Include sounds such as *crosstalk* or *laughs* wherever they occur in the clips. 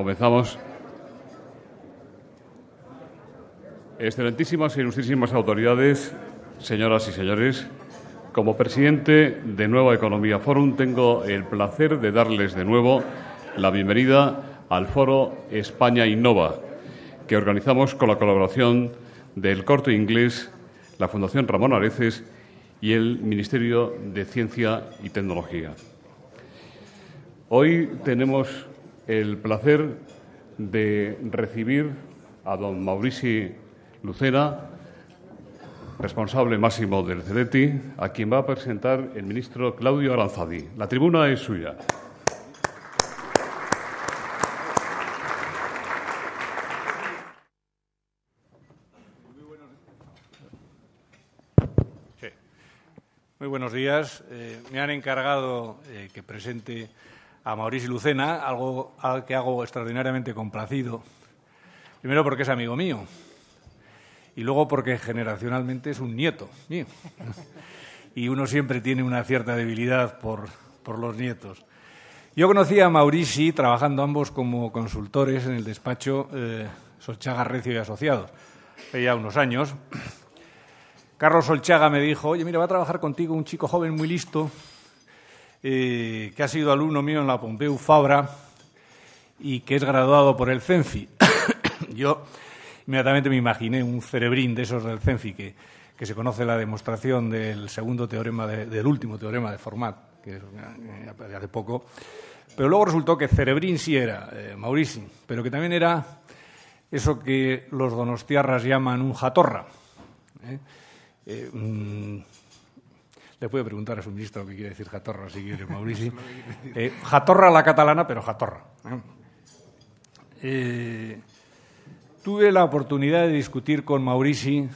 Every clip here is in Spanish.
Comenzamos. Excelentísimas y e ilustrísimas autoridades, señoras y señores, como presidente de Nueva Economía Forum tengo el placer de darles de nuevo la bienvenida al foro España Innova, que organizamos con la colaboración del Corte Inglés, la Fundación Ramón Areces y el Ministerio de Ciencia y Tecnología. Hoy tenemos el placer de recibir a don Mauricio Lucena, responsable máximo del CEDETI, a quien va a presentar el ministro Claudio Aranzadi. La tribuna es suya. Muy buenos días. Eh, me han encargado eh, que presente a Mauricio Lucena, algo al que hago extraordinariamente complacido. Primero porque es amigo mío y luego porque generacionalmente es un nieto Y uno siempre tiene una cierta debilidad por, por los nietos. Yo conocí a Mauricio trabajando ambos como consultores en el despacho eh, Solchaga Recio y Asociados, hace ya unos años. Carlos Solchaga me dijo, oye, mira, va a trabajar contigo un chico joven muy listo eh, que ha sido alumno mío en la Pompeu Fabra y que es graduado por el CENFI. *coughs* Yo inmediatamente me imaginé un cerebrín de esos del CENFI que, se conoce la demostración del segundo teorema, del último teorema de Format, que es de eh, hace poco. Pero luego resultó que cerebrín sí era, eh, pero que también era eso que los donostiarras llaman un jatorra. ¿eh? Le puede preguntar a su ministro que quiere decir jatorra, si quiere, *laughs* Mauricio. Eh, jatorra la catalana, pero jatorra. ¿eh? Eh, tuve la oportunidad de discutir con Mauricio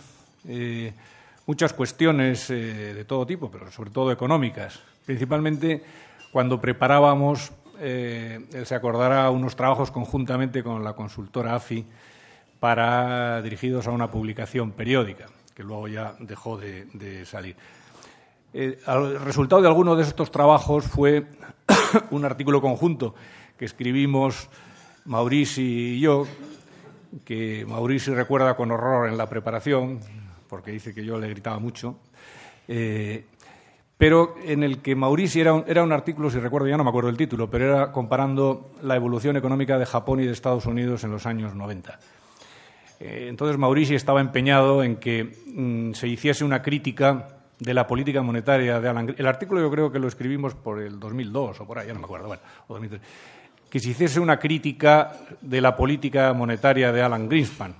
muchas cuestiones de todo tipo, pero sobre todo económicas. Principalmente cuando preparábamos, él se acordará, unos trabajos conjuntamente con la consultora AFI para, dirigidos a una publicación periódica, que luego ya dejó de salir el eh, resultado de alguno de estos trabajos fue *coughs* un artículo conjunto que escribimos Maurici y yo, que Maurici recuerda con horror en la preparación, porque dice que yo le gritaba mucho, eh, pero en el que Maurici era un, era un artículo, si recuerdo, ya no me acuerdo el título, pero era comparando la evolución económica de Japón y de Estados Unidos en los años 90. Eh, entonces Maurici estaba empeñado en que mm, se hiciese una crítica de la política monetaria de Alan Greenspan... El artículo yo creo que lo escribimos por el 2002 o por ahí, ya no me acuerdo, bueno, o 2003. Que se hiciese una crítica de la política monetaria de Alan Greenspan,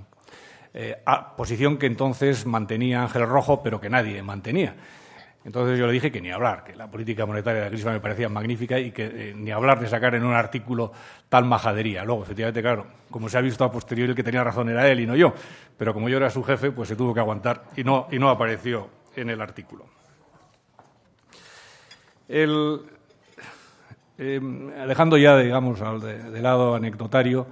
eh, a, posición que entonces mantenía Ángel Rojo, pero que nadie mantenía. Entonces yo le dije que ni hablar, que la política monetaria de Greenspan me parecía magnífica y que eh, ni hablar de sacar en un artículo tal majadería. Luego, efectivamente, claro, como se ha visto a posteriori, el que tenía razón era él y no yo. Pero como yo era su jefe, pues se tuvo que aguantar y no, y no apareció en el artículo. El, em, dejando ya, digamos, al de, lado anecdotario,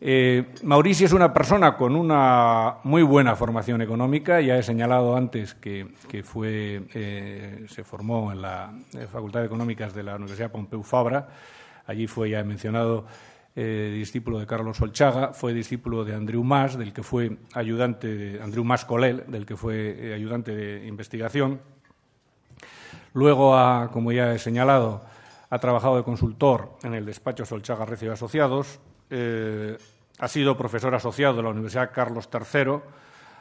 eh, Mauricio es una persona con una muy buena formación económica. Ya he señalado antes que, fue, eh, se formó en la Facultad de Económicas de la Universidad Pompeu Fabra. Allí fue ya mencionado eh, discípulo de Carlos Solchaga, fue discípulo de Andrew Mas, del que fue ayudante, de Andrew Mas Colel, del que fue eh, ayudante de investigación. Luego, como ya he señalado, ha trabajado de consultor en el despacho Solchaga Recio de Asociados. Eh, ha sido profesor asociado de la Universidad Carlos III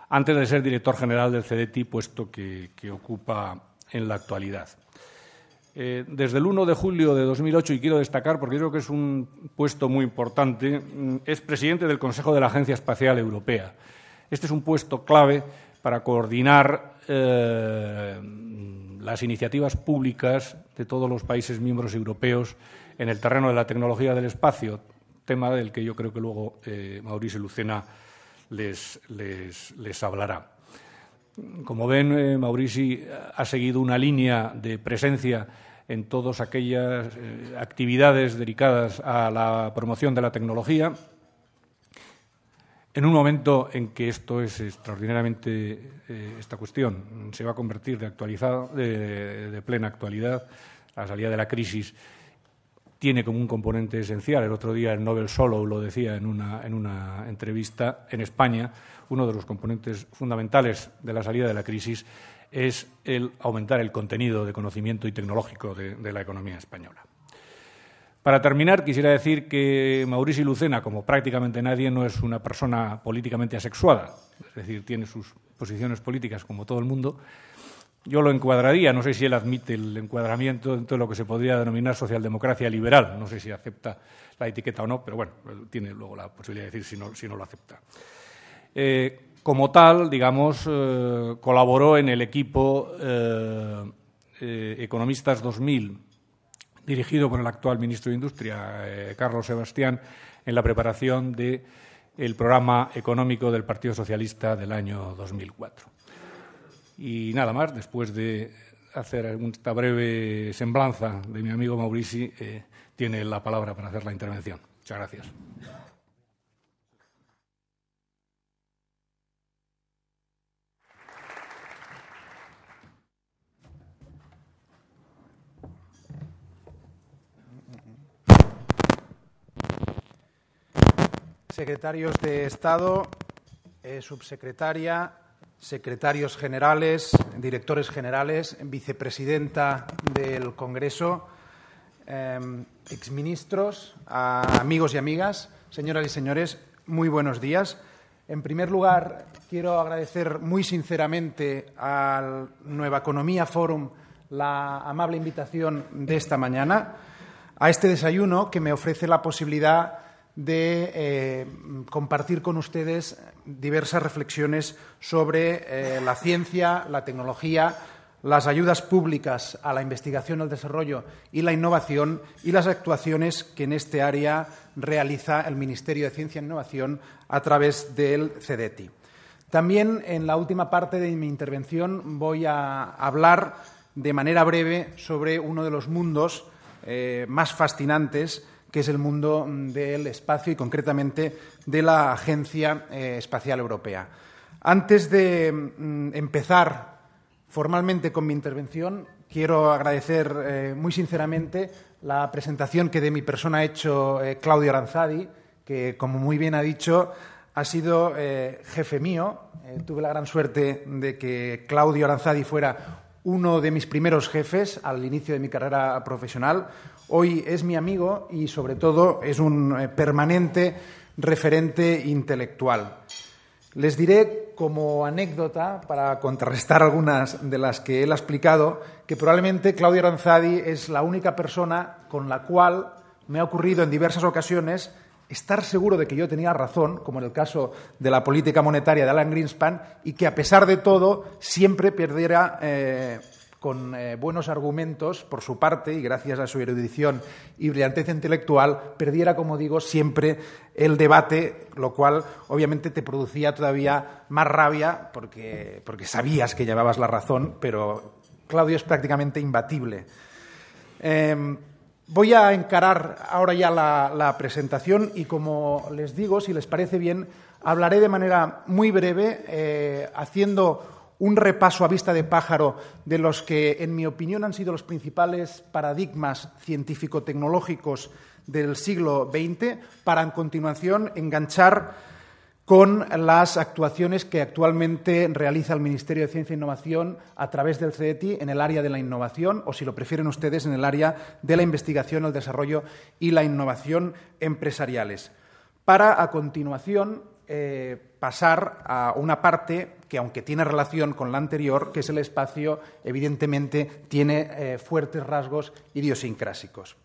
antes de ser director general del CDT, puesto que ocupa en la actualidad. Eh, desde el 1 de julio de 2008, y quiero destacar porque creo que es un puesto muy importante, mm, es presidente del Consejo de la Agencia Espacial Europea. Este es un puesto clave para coordinar eh, las iniciativas públicas de todos los países miembros europeos en el terreno de la tecnología del espacio, tema del que yo creo que luego eh, Mauricio Lucena les hablará. Como ven, Mauricio eh, Maurici ha seguido una línea de presencia en todas aquellas eh, actividades dedicadas a la promoción de la tecnología. En un momento en que esto es extraordinariamente, eh, esta cuestión se va a convertir de, de, plena actualidad, la salida de la crisis tiene como un componente esencial. El otro día el Nobel Solo lo decía en una, en una entrevista en España uno de los componentes fundamentales de la salida de la crisis es el aumentar el contenido de conocimiento y tecnológico de, la economía española. Para terminar, quisiera decir que Mauricio Lucena, como prácticamente nadie, no es una persona políticamente asexuada, es decir, tiene sus posiciones políticas como todo el mundo. Yo lo encuadraría, no sé si él admite el encuadramiento dentro de lo que se podría denominar socialdemocracia liberal, no sé si acepta la etiqueta o no, pero bueno, tiene luego la posibilidad de decir si si no lo acepta. Eh, como tal, digamos, eh, colaboró en el equipo eh, Economistas 2000, dirigido por el actual ministro de Industria, Carlos Sebastián, en la preparación del programa económico del Partido Socialista del año 2004. Y nada más, después de hacer esta breve semblanza de mi amigo Maurici, tiene la palabra para hacer la intervención. Muchas gracias. secretarios de Estado, eh, subsecretaria, secretarios generales, directores generales, vicepresidenta del Congreso, em, exministros, amigos y amigas, señoras y señores, muy buenos días. En primer lugar, quiero agradecer muy sinceramente al Nueva Economía Forum la amable invitación de esta mañana a este desayuno que me ofrece la posibilidad de eh, compartir con ustedes diversas reflexiones sobre eh, la ciencia, la tecnología, las ayudas públicas a la investigación, al desarrollo y la innovación y las actuaciones que en este área realiza el Ministerio de Ciencia e Innovación a través del CEDETI. También en la última parte de mi intervención voy a hablar de manera breve sobre uno de los mundos eh, más fascinantes que es el mundo mm, del espacio y concretamente de la Agencia eh, Espacial Europea. Antes de mm, empezar formalmente con mi intervención, quiero agradecer eh, muy sinceramente la presentación que de mi persona ha hecho eh, Claudio Aranzadi, que, como muy bien ha dicho, ha sido jefe mío. tuve la gran suerte de que Claudio Aranzadi fuera uno de mis primeros jefes al inicio de mi carrera profesional, Hoy es mi amigo y, sobre todo, es un eh, permanente referente intelectual. Les diré como anécdota, para contrarrestar algunas de las que él ha explicado, que probablemente Claudio Aranzadi es la única persona con la cual me ha ocurrido en diversas ocasiones estar seguro de que yo tenía razón, como en el caso de la política monetaria de Alan Greenspan, y que a pesar de todo siempre perdiera eh, con eh, buenos argumentos por su parte y gracias a su erudición y brillantez intelectual, perdiera, como digo, siempre el debate, lo cual obviamente te producía todavía más rabia porque, sabías que llevabas la razón, pero Claudio es prácticamente imbatible. Em, voy a encarar ahora ya la, presentación y, como les digo, si les parece bien, hablaré de manera muy breve, eh, haciendo un repaso a vista de pájaro de los que, en mi opinión, han sido los principales paradigmas científico-tecnológicos del siglo XX, para en continuación enganchar con las actuaciones que actualmente realiza el Ministerio de Ciencia e Innovación a través del CETI en el área de la innovación, o si lo prefieren ustedes, en el área de la investigación, el desarrollo y la innovación empresariales. Para a continuación eh, pasar a una parte que aunque tiene relación con la anterior, que es el espacio, evidentemente tiene eh, fuertes rasgos idiosincrásicos.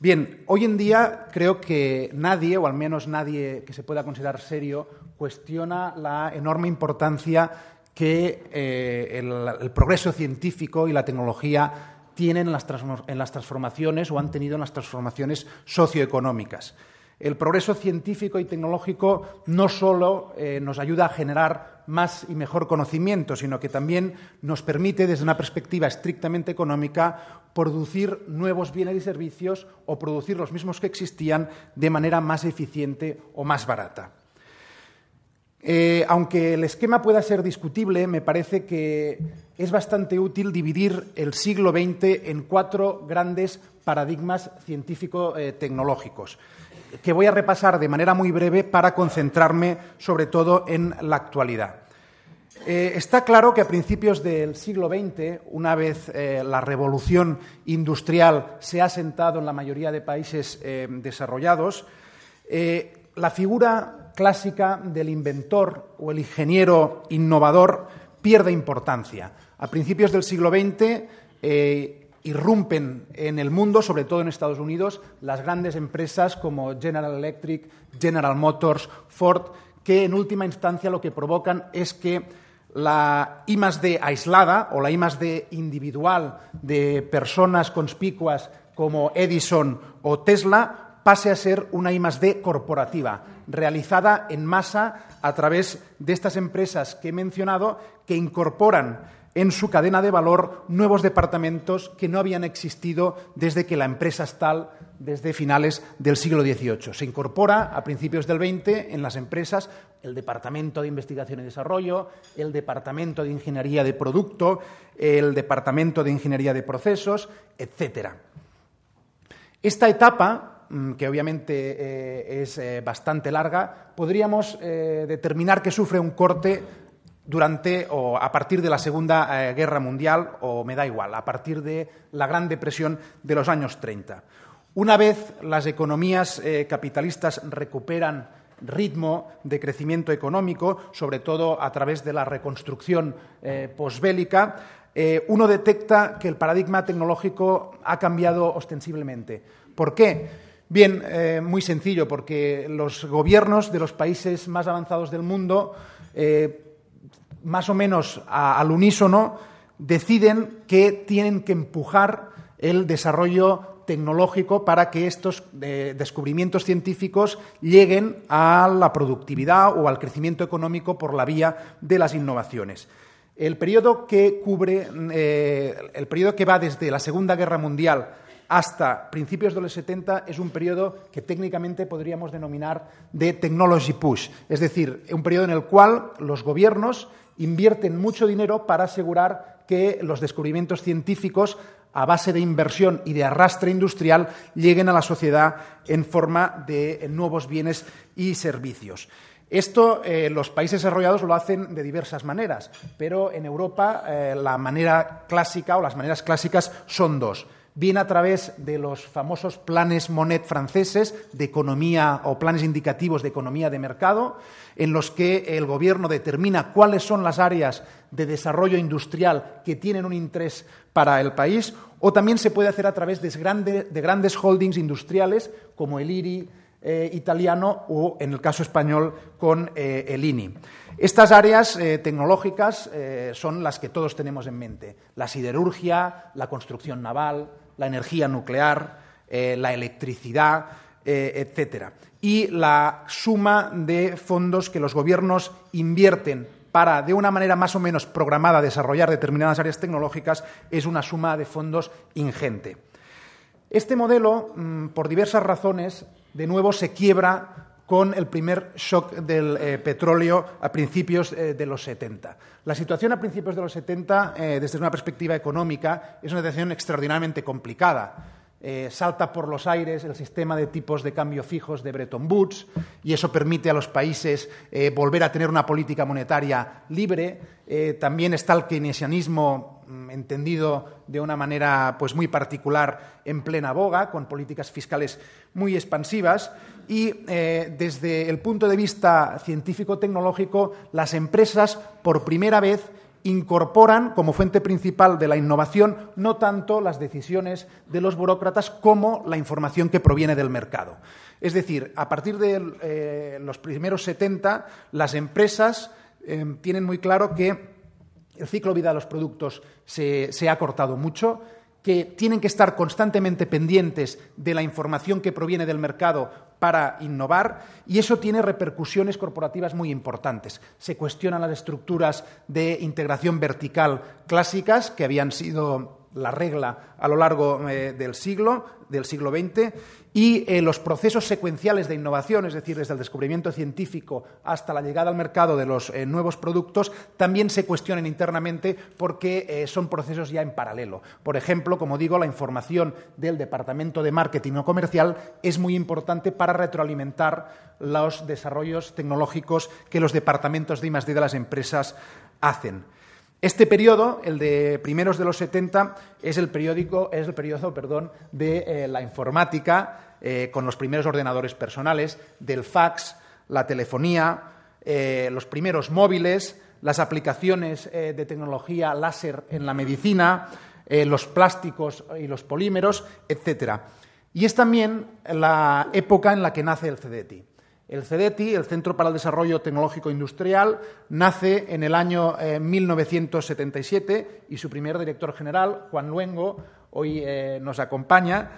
Bien, hoy en día creo que nadie, o al menos nadie que se pueda considerar serio, cuestiona la enorme importancia que eh, el, progreso científico y la tecnología tienen en las transformaciones o han tenido en las transformaciones socioeconómicas. El progreso científico y tecnológico no solo eh, nos ayuda a generar más y mejor conocimiento, sino que también nos permite, desde una perspectiva estrictamente económica, producir nuevos bienes y servicios o producir los mismos que existían de manera más eficiente o más barata. Eh, aunque el esquema pueda ser discutible, me parece que es bastante útil dividir el siglo XX en cuatro grandes paradigmas científico-tecnológicos. Eh, que voy a repasar de manera muy breve para concentrarme sobre todo en la actualidad. Eh, está claro que a principios del siglo XX, una vez eh, la revolución industrial se ha asentado en la mayoría de países eh, desarrollados, la figura clásica del inventor o el ingeniero innovador pierde importancia. A principios del siglo XX, irrumpen en el mundo, sobre todo en Estados Unidos, las grandes empresas como General Electric, General Motors, Ford, que en última instancia lo que provocan es que la I D aislada o la I D individual de personas conspicuas como Edison o Tesla pase a ser una I D corporativa, realizada en masa a través de estas empresas que he mencionado que incorporan en su cadena de valor nuevos departamentos que no habían existido desde que la empresa es desde finales del siglo XVIII. Se incorpora a principios del XX en las empresas el Departamento de Investigación y Desarrollo, el Departamento de Ingeniería de Producto, el Departamento de Ingeniería de Procesos, etc. Esta etapa mm, que obviamente eh, es eh, bastante larga, podríamos eh, determinar que sufre un corte durante o a partir de la Segunda eh, Guerra Mundial, o me da igual, a partir de la Gran Depresión de los años 30. Una vez las economías eh, capitalistas recuperan ritmo de crecimiento económico, sobre todo a través de la reconstrucción eh, posbélica, uno detecta que el paradigma tecnológico ha cambiado ostensiblemente. ¿Por qué? Bien, muy sencillo, porque los gobiernos de los países más avanzados del mundo más o menos al unísono, deciden que tienen que empujar el desarrollo tecnológico para que estos eh, descubrimientos científicos lleguen a la productividad o al crecimiento económico por la vía de las innovaciones. El periodo que cubre, eh, el periodo que va desde la Segunda Guerra Mundial hasta principios de los 70 es un periodo que técnicamente podríamos denominar de technology push, es decir, un periodo en el cual los gobiernos invierten mucho dinero para asegurar que los descubrimientos científicos a base de inversión y de arrastre industrial lleguen a la sociedad en forma de eh, nuevos bienes y servicios. Esto eh, los países desarrollados lo hacen de diversas maneras, pero en Europa eh, la manera clásica o las maneras clásicas son dos bien a través de los famosos planes Monet franceses de economía o planes indicativos de economía de mercado, en los que el gobierno determina cuáles son las áreas de desarrollo industrial que tienen un interés para el país, o también se puede hacer a través de, grandes holdings industriales como el IRI eh, italiano o, en el caso español, con eh, el INI. Estas áreas eh, tecnológicas son las que todos tenemos en mente, la siderurgia, la construcción naval, la energía nuclear, eh, la electricidad, eh, etcétera. Y la suma de fondos que los gobiernos invierten para, de una manera más o menos programada, desarrollar determinadas áreas tecnológicas es una suma de fondos ingente. Este modelo, mm, por diversas razones, de nuevo se quiebra con el primer shock del eh, petróleo a principios eh, de los 70. La situación a principios de los 70, eh, desde una perspectiva económica, es una situación extraordinariamente complicada. salta por los aires el sistema de tipos de cambio fijos de Bretton Woods y eso permite a los países volver a tener una política monetaria libre. también está el keynesianismo Mm, entendido de una manera pues, muy particular en plena boga, con políticas fiscales muy expansivas. Y eh, desde el punto de vista científico-tecnológico, las empresas por primera vez incorporan como fuente principal de la innovación no tanto las decisiones de los burócratas como la información que proviene del mercado. Es decir, a partir de eh, los primeros 70, las empresas eh, tienen muy claro que el ciclo de vida de los productos se, ha cortado mucho, que tienen que estar constantemente pendientes de la información que proviene del mercado para innovar y eso tiene repercusiones corporativas muy importantes. Se cuestionan las estructuras de integración vertical clásicas que habían sido la regla a lo largo eh, del siglo, del siglo XX, y eh, los procesos secuenciales de innovación, es decir, desde el descubrimiento científico hasta la llegada al mercado de los eh, nuevos productos, también se cuestionan internamente porque son procesos ya en paralelo. Por ejemplo, como digo, la información del Departamento de Marketing o Comercial es muy importante para retroalimentar los desarrollos tecnológicos que los departamentos de I+.D. de las empresas hacen. Este periodo, el de primeros de los 70, es el, periódico, es el periodo perdón, de eh, la informática, eh, con los primeros ordenadores personales, del fax, la telefonía, eh, los primeros móviles, las aplicaciones de tecnología láser en la medicina, los plásticos y los polímeros, etc. Y es también la época en la que nace el CDT. El CEDETI, el Centro para el Desarrollo Tecnológico Industrial, nace en el año 1977 eh, y su primer director general, Juan Luengo, hoy eh, nos acompaña.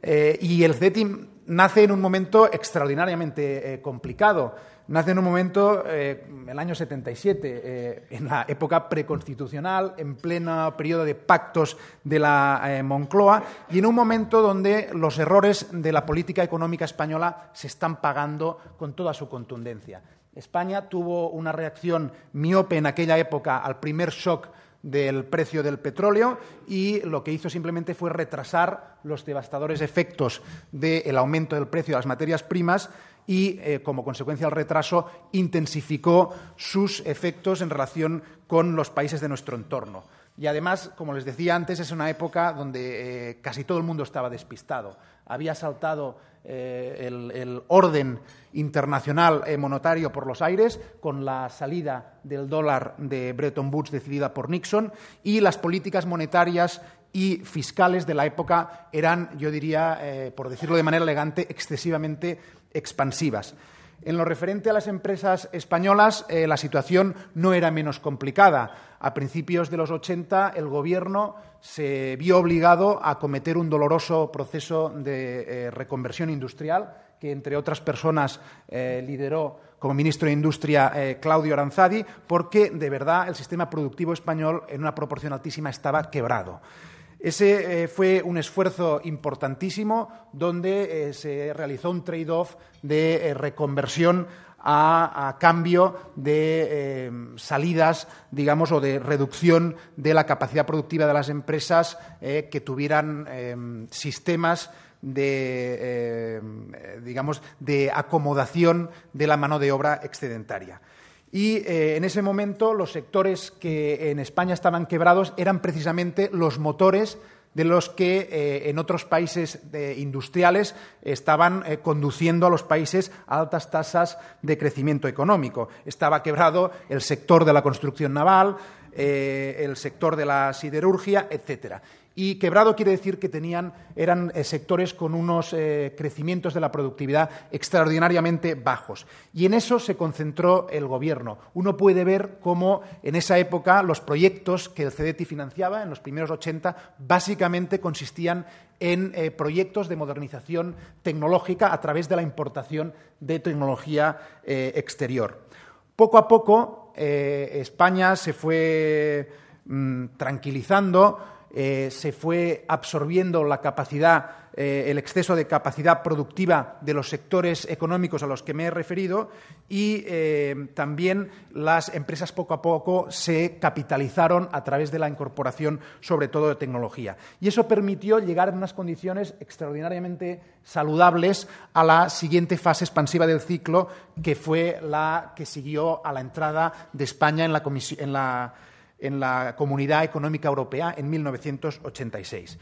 Eh, y el CEDETI nace en un momento extraordinariamente complicado nace en un momento, en eh, el año 77, eh, en la época preconstitucional, en pleno periodo de pactos de la eh, Moncloa, y en un momento donde los errores de la política económica española se están pagando con toda su contundencia. España tuvo una reacción miope en aquella época al primer shock del precio del petróleo y lo que hizo simplemente fue retrasar los devastadores efectos del aumento del precio de las materias primas y, eh, como consecuencia del retraso, intensificó sus efectos en relación con los países de nuestro entorno. Y además, como les decía antes, es una época donde eh, casi todo el mundo estaba despistado había saltado eh, el, orden internacional eh, monetario por los aires, con la salida del dólar de Bretton Woods decidida por Nixon, y las políticas monetarias y fiscales de la época eran, yo diría, eh, por decirlo de manera elegante, excesivamente expansivas. En lo referente a las empresas españolas, eh, la situación no era menos complicada. A principios de los 80, el Gobierno se vio obligado a cometer un doloroso proceso de eh, reconversión industrial que, entre otras personas, eh, lideró como ministro de Industria Claudio Aranzadi, porque de verdad el sistema productivo español en una proporción altísima estaba quebrado. Ese eh, fue un esfuerzo importantísimo donde eh, se realizó un trade-off de eh, reconversión a, a, cambio de salidas, digamos, o de reducción de la capacidad productiva de las empresas que tuvieran sistemas de, digamos, de acomodación de la mano de obra excedentaria. Y eh, en ese momento los sectores que en España estaban quebrados eran precisamente los motores de los que eh, en otros países industriales estaban eh, conduciendo a los países a altas tasas de crecimiento económico. Estaba quebrado el sector de la construcción naval, el sector de la siderurgia, etcétera. Y quebrado quiere decir que eran eh, sectores con unos eh, crecimientos de la productividad extraordinariamente bajos. Y en eso se concentró el gobierno. Uno puede ver cómo en esa época los proyectos que el CDT financiaba en los primeros 80 básicamente consistían en eh, proyectos de modernización tecnológica a través de la importación de tecnología exterior. Poco a poco España se fue mm, tranquilizando eh, se fue absorbiendo la capacidad, eh, el exceso de capacidad productiva de los sectores económicos a los que me he referido y eh, también las empresas poco a poco se capitalizaron a través de la incorporación, sobre todo de tecnología. Y eso permitió llegar en unas condiciones extraordinariamente saludables a la siguiente fase expansiva del ciclo, que fue la que siguió a la entrada de España en la, en la en la Comunidad Económica Europea en 1986.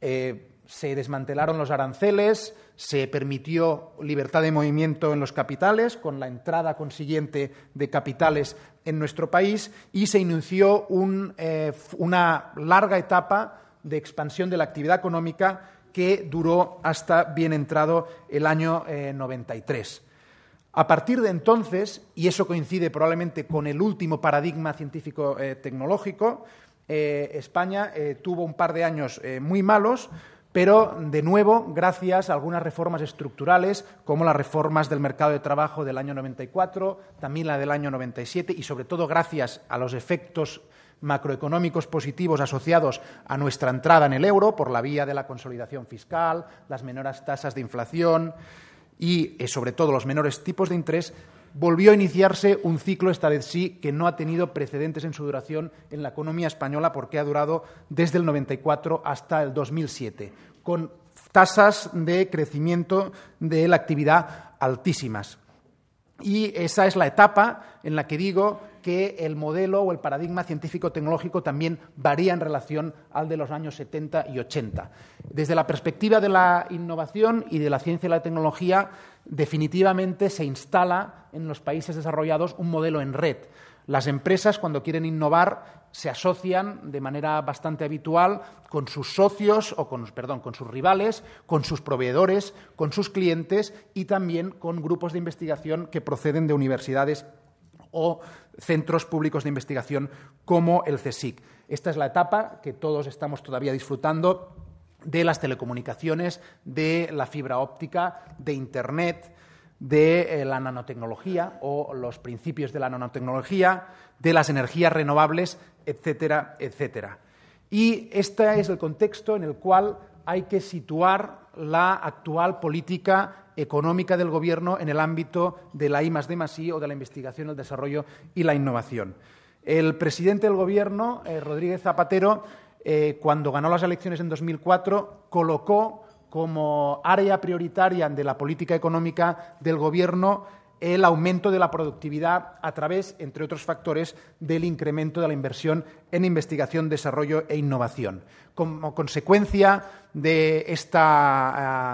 Eh, se desmantelaron los aranceles, se permitió libertad de movimiento en los capitales, con la entrada consiguiente de capitales en nuestro país, y se inició eh, una larga etapa de expansión de la actividad económica que duró hasta bien entrado el año 93. Eh, a partir de entonces, y eso coincide probablemente con el último paradigma científico eh, tecnológico, eh, España eh, tuvo un par de años muy malos, pero de nuevo gracias a algunas reformas estructurales, como las reformas del mercado de trabajo del año 94, también la del año 97, y sobre todo gracias a los efectos macroeconómicos positivos asociados a nuestra entrada en el euro por la vía de la consolidación fiscal, las menores tasas de inflación y eh, sobre todo los menores tipos de interés, volvió a iniciarse un ciclo, esta vez sí, que no ha tenido precedentes en su duración en la economía española porque ha durado desde el 94 hasta el 2007, con tasas de crecimiento de la actividad altísimas. Y esa es la etapa en la que digo que el modelo o el paradigma científico-tecnológico también varía en relación al de los años 70 y 80. Desde la perspectiva de la innovación y de la ciencia y la tecnología, definitivamente se instala en los países desarrollados un modelo en red. Las empresas, cuando quieren innovar, se asocian de manera bastante habitual con sus socios o con, perdón, con sus rivales, con sus proveedores, con sus clientes y también con grupos de investigación que proceden de universidades o centros públicos de investigación como el CSIC. Esta es la etapa que todos estamos todavía disfrutando de las telecomunicaciones, de la fibra óptica, de Internet, de eh, la nanotecnología o los principios de la nanotecnología, de las energías renovables, etcétera, etcétera. Y este es el contexto en el cual hay que situar la actual política económica del Gobierno en el ámbito de la I, D, I o de la investigación, el desarrollo y la innovación. El presidente del Gobierno, eh, Rodríguez Zapatero, eh, cuando ganó las elecciones en 2004, colocó como área prioritaria de la política económica del Gobierno el aumento de la productividad a través, entre otros factores, del incremento de la inversión en investigación, desarrollo e innovación. Como consecuencia de esta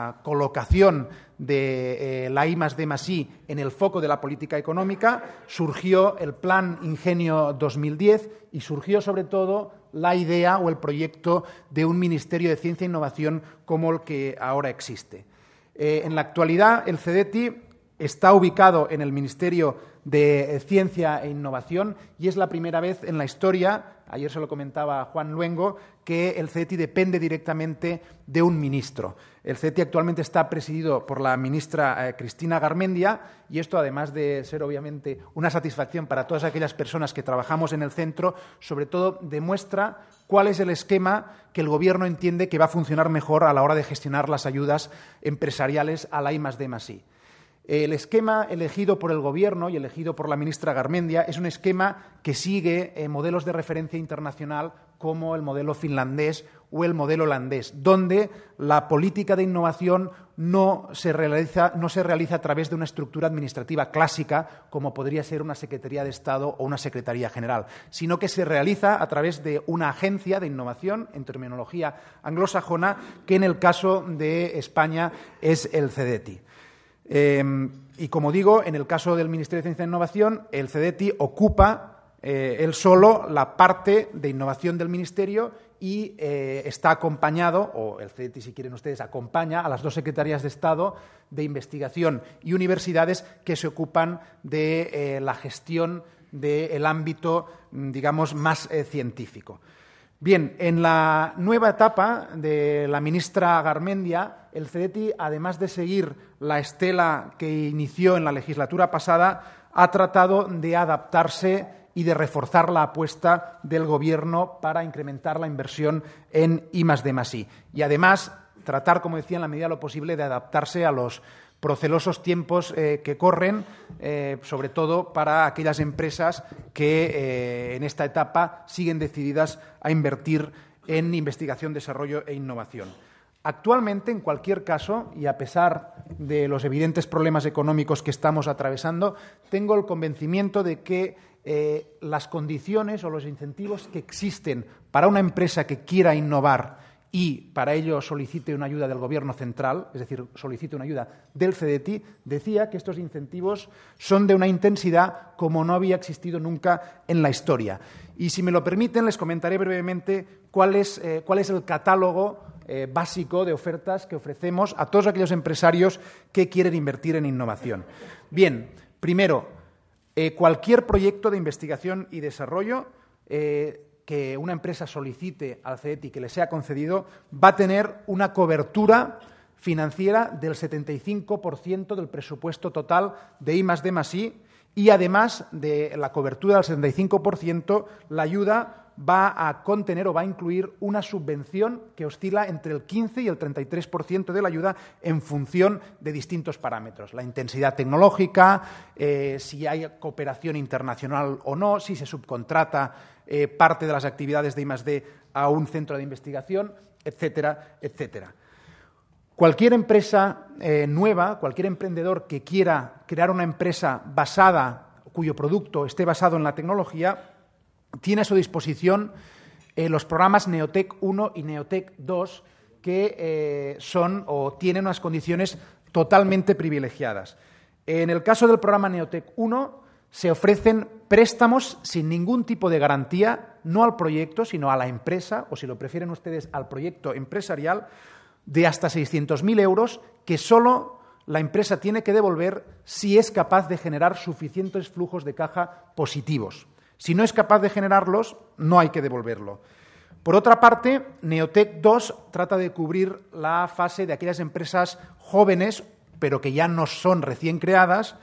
ah, colocación de eh, la I más D I en el foco de la política económica, surgió el Plan Ingenio 2010 y surgió sobre todo la idea o el proyecto de un Ministerio de Ciencia e Innovación como el que ahora existe. Eh, en la actualidad, el CEDETI está ubicado en el Ministerio de Ciencia e Innovación y es la primera vez en la historia, ayer se lo comentaba Juan Luengo, que el CETI depende directamente de un ministro. El CETI actualmente está presidido por la ministra eh, Cristina Garmendia y esto, además de ser obviamente una satisfacción para todas aquellas personas que trabajamos en el centro, sobre todo demuestra cuál es el esquema que el Gobierno entiende que va a funcionar mejor a la hora de gestionar las ayudas empresariales a la +I. El esquema elegido por el Gobierno y elegido por la ministra Garmendia es un esquema que sigue eh, modelos de referencia internacional como el modelo finlandés o el modelo holandés, donde la política de innovación no se, realiza, a través de una estructura administrativa clásica, como podría ser una Secretaría de Estado o una Secretaría General, sino que se realiza a través de una agencia de innovación, en terminología anglosajona, que en el caso de España es el CDTI. Em, y como digo, en el caso del Ministerio de Ciencia e Innovación, el CDTI ocupa eh, él solo la parte de innovación del Ministerio y eh, está acompañado, o el CDTI si quieren ustedes, acompaña a las dos secretarías de Estado de Investigación y Universidades que se ocupan de eh, la gestión del ámbito, digamos, más científico. Bien, en la nueva etapa de la ministra Garmendia, el CEDETI, además de seguir la estela que inició en la legislatura pasada, ha tratado de adaptarse y de reforzar la apuesta del Gobierno para incrementar la inversión en I Y además, tratar, como decía, en la medida de lo posible, de adaptarse a los procelosos tiempos eh, que corren, eh, sobre todo para aquellas empresas que eh, en esta etapa siguen decididas a invertir en investigación, desarrollo e innovación. Actualmente, en cualquier caso, y a pesar de los evidentes problemas económicos que estamos atravesando, tengo el convencimiento de que eh, las condiciones o los incentivos que existen para una empresa que quiera innovar y para ello solicite una ayuda del Gobierno central, es decir, solicite una ayuda del CDT, decía que estos incentivos son de una intensidad como no había existido nunca en la historia. Y si me lo permiten, les comentaré brevemente cuál es eh, el catálogo eh, básico de ofertas que ofrecemos a todos aquellos empresarios que quieren invertir en innovación. Bien, primero, eh, cualquier proyecto de investigación y desarrollo eh, que una empresa solicite al CETI que le sea concedido va a tener una cobertura financiera del 75% del presupuesto total de I D I y además de la cobertura del 75% la ayuda va a contener o va a incluir una subvención que oscila entre el 15 y el 33% de la ayuda en función de distintos parámetros. La intensidad tecnológica, eh, si hay cooperación internacional o no, si se subcontrata eh, parte de las actividades de I+D a un centro de investigación, etcétera, etcétera. Cualquier empresa eh, nueva, cualquier emprendedor que quiera crear una empresa basada, cuyo producto esté basado en la tecnología, tiene a su disposición eh, los programas Neotec 1 y Neotec 2, que eh, son o tienen unas condiciones totalmente privilegiadas. En el caso del programa Neotec 1, se ofrecen préstamos sin ningún tipo de garantía, no al proyecto, sino a la empresa, o si lo prefieren ustedes, al proyecto empresarial, de hasta 600.000 euros que solo la empresa tiene que devolver si es capaz de generar suficientes flujos de caja positivos. Si no es capaz de generarlos, no hay que devolverlo. Por otra parte, Neotech 2 trata de cubrir la fase de aquellas empresas jóvenes, pero que ya no son recién creadas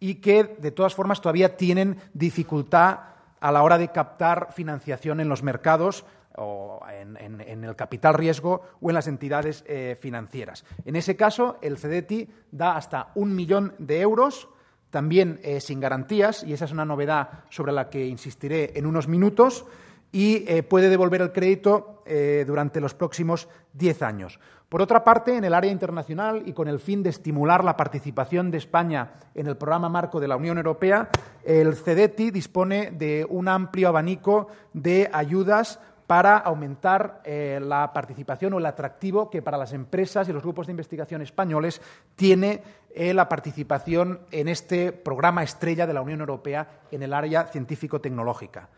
y que, de todas formas, todavía tienen dificultad a la hora de captar financiación en los mercados o en, el capital riesgo o en las entidades eh, financieras. En ese caso, el CDT da hasta un millón de euros también eh, sin garantías, y esa es una novedad sobre la que insistiré en unos minutos, y eh, puede devolver el crédito eh, durante los próximos diez años. Por otra parte, en el área internacional y con el fin de estimular la participación de España en el programa marco de la Unión Europea, el CEDETI dispone de un amplio abanico de ayudas para aumentar eh, la participación o el atractivo que para las empresas y los grupos de investigación españoles tiene eh, la participación en este programa estrella de la Unión Europea en el área científico-tecnológica.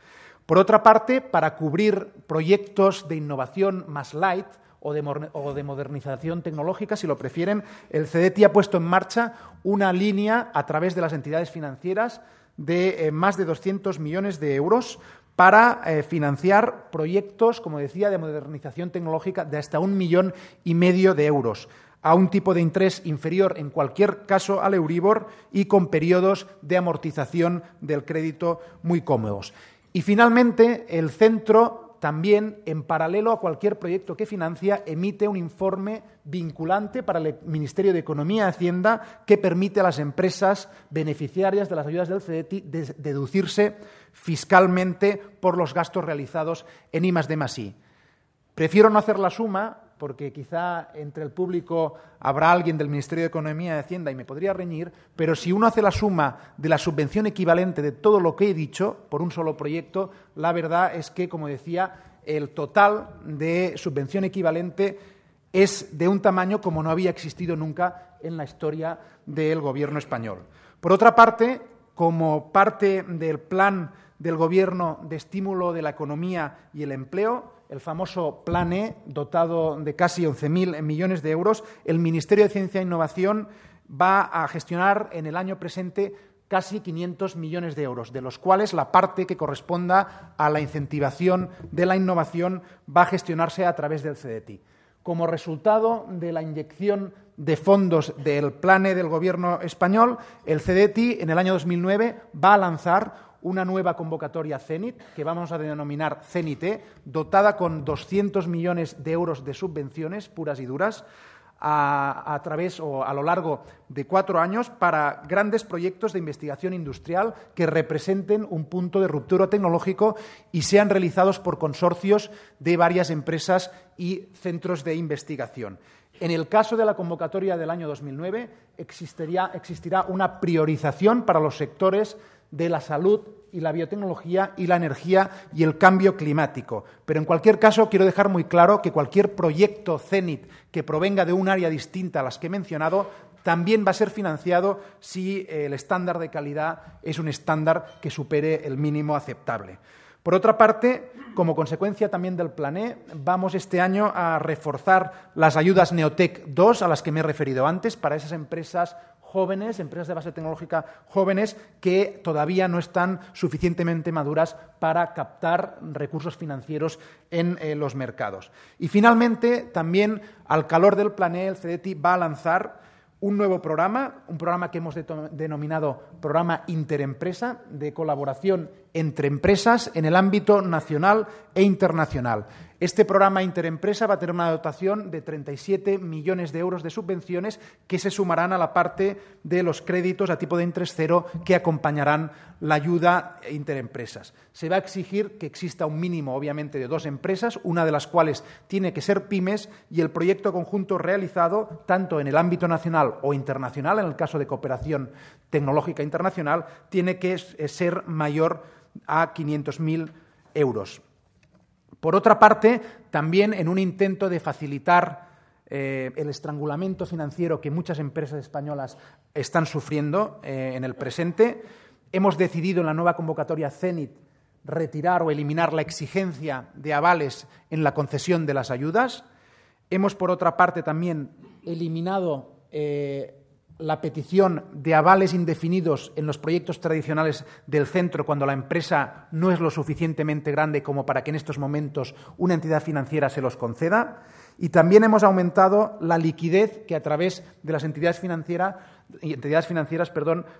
Por otra parte, para cubrir proyectos de innovación más light, o de, modernización tecnológica, si lo prefieren, el CDT ha puesto en marcha una línea a través de las entidades financieras de eh, más de 200 millones de euros para eh, financiar proyectos, como decía, de modernización tecnológica de hasta un millón y medio de euros, a un tipo de interés inferior en cualquier caso al Euribor y con periodos de amortización del crédito muy cómodos. Y finalmente, el centro también, en paralelo a cualquier proyecto que financia, emite un informe vinculante para el Ministerio de Economía y Hacienda que permite a las empresas beneficiarias de las ayudas del CEDETI deducirse fiscalmente por los gastos realizados en I I. Prefiero no hacer la suma porque quizá entre el público habrá alguien del Ministerio de Economía y Hacienda y me podría reñir, pero si uno hace la suma de la subvención equivalente de todo lo que he dicho por un solo proyecto, la verdad es que, como decía, el total de subvención equivalente es de un tamaño como no había existido nunca en la historia del Gobierno español. Por otra parte, como parte del plan del gobierno de estímulo de la economía y el empleo, el famoso Plan E, dotado de casi 11.000 millones de euros, el Ministerio de Ciencia e Innovación va a gestionar en el año presente casi 500 millones de euros, de los cuales la parte que corresponda a la incentivación de la innovación va a gestionarse a través del CDTI. Como resultado de la inyección de fondos del plane del Gobierno español, el CDTI en el año 2009 va a lanzar una nueva convocatoria CENIT, que vamos a denominar CENIT, e, dotada con 200 millones de euros de subvenciones puras y duras. A, través o a lo largo de cuatro años para grandes proyectos de investigación industrial que representen un punto de ruptura tecnológico y sean realizados por consorcios de varias empresas y centros de investigación. En el caso de la convocatoria del año 2009, existirá una priorización para los sectores de la salud y la biotecnología y la energía y el cambio climático. Pero en cualquier caso, quiero dejar muy claro que cualquier proyecto CENIT que provenga de un área distinta a las que he mencionado también va a ser financiado si eh, el estándar de calidad es un estándar que supere el mínimo aceptable. Por otra parte, como consecuencia también del Plané, e, vamos este año a reforzar las ayudas Neotech 2 a las que me he referido antes para esas empresas jóvenes, empresas de base tecnológica jóvenes que todavía no están suficientemente maduras para captar recursos financieros en eh, los mercados. Y finalmente, también al calor del planel, el CDT va a lanzar un nuevo programa, un programa que hemos denominado Programa Interempresa de colaboración entre empresas en el ámbito nacional e internacional. Este programa interempresa va a tener una dotación de 37 millones de euros de subvenciones que se sumarán a la parte de los créditos a tipo de interés cero que acompañarán la ayuda interempresas. Se va a exigir que exista un mínimo, obviamente, de dos empresas, una de las cuales tiene que ser pymes y el proyecto conjunto realizado, tanto en el ámbito nacional o internacional, en el caso de cooperación tecnológica internacional, tiene que ser mayor a 500.000 euros. Por otra parte, también en un intento de facilitar eh, el estrangulamiento financiero que muchas empresas españolas están sufriendo eh, en el presente, hemos decidido en la nueva convocatoria CENIT retirar o eliminar la exigencia de avales en la concesión de las ayudas. Hemos, por otra parte, también eliminado eh, la petición de avales indefinidos en los proyectos tradicionales del centro cuando la empresa no es lo suficientemente grande como para que en estos momentos una entidad financiera se los conceda. Y también hemos aumentado la liquidez que a través de las entidades financieras,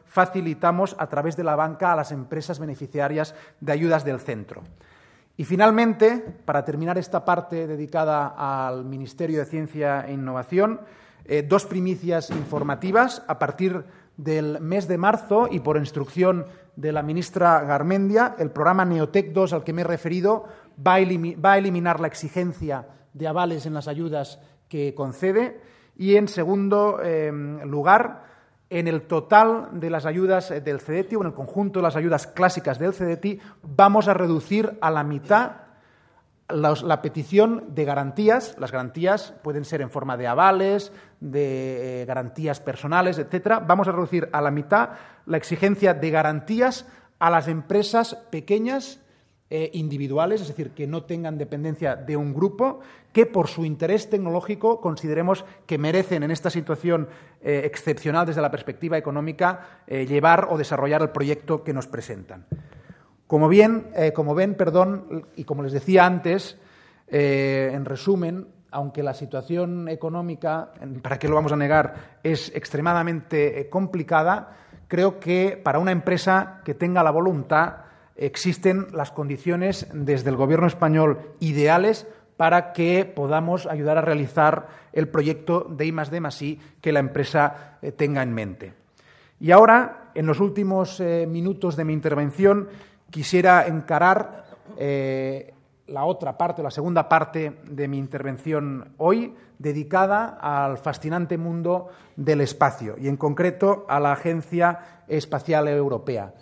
facilitamos a través de la banca a las empresas beneficiarias de ayudas del centro. Y finalmente, para terminar esta parte dedicada al Ministerio de Ciencia e Innovación, eh, dos primicias informativas a partir del mes de marzo y por instrucción de la ministra Garmendia, el programa Neotec 2 al que me he referido va a, eliminar la exigencia de avales en las ayudas que concede y, en segundo em, lugar, en el total de las ayudas eh, del CEDETI o en el conjunto de las ayudas clásicas del CEDETI vamos a reducir a la mitad la petición de garantías, las garantías pueden ser en forma de avales, de eh, garantías personales, etcétera. Vamos a reducir a la mitad la exigencia de garantías a las empresas pequeñas eh, individuales, es decir, que no tengan dependencia de un grupo, que por su interés tecnológico consideremos que merecen en esta situación eh, excepcional desde la perspectiva económica llevar o desarrollar el proyecto que nos presentan. Como, bien, eh, como ven, perdón, y como les decía antes, eh, en resumen, aunque la situación económica, para qué lo vamos a negar, es extremadamente eh, complicada, creo que para una empresa que tenga la voluntad existen las condiciones desde el Gobierno español ideales para que podamos ayudar a realizar el proyecto de I más D más I que la empresa tenga en mente. Y ahora, en los últimos minutos de mi intervención, quisiera encarar eh, la otra parte, la segunda parte de mi intervención hoy, dedicada al fascinante mundo del espacio y en concreto a la Agencia Espacial Europea.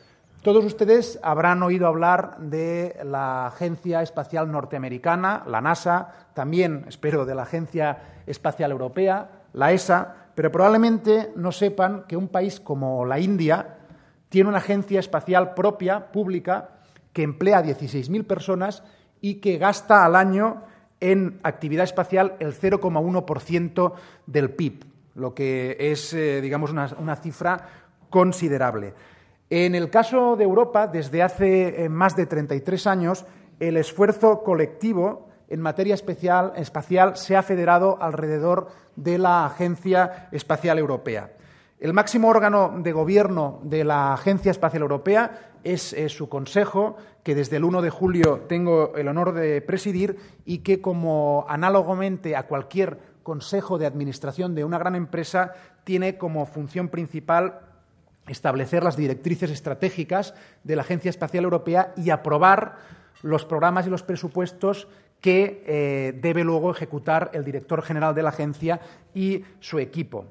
Todos ustedes habrán oído hablar de la Agencia Espacial Norteamericana, la NASA, también espero de la Agencia Espacial Europea, la ESA, pero probablemente no sepan que un país como la India, tiene una agencia espacial propia, pública, que emplea a 16.000 personas y que gasta al año en actividad espacial el 0,1% del PIB, lo que es, eh, digamos, una, cifra considerable. En el caso de Europa, desde hace eh, más de 33 años, el esfuerzo colectivo en materia espacial se ha federado alrededor de la Agencia Espacial Europea. El máximo órgano de gobierno de la Agencia Espacial Europea es eh, su consejo, que desde el 1 de julio tengo el honor de presidir y que, como análogamente a cualquier consejo de administración de una gran empresa, tiene como función principal establecer las directrices estratégicas de la Agencia Espacial Europea y aprobar los programas y los presupuestos que eh, debe luego ejecutar el director general de la agencia y su equipo.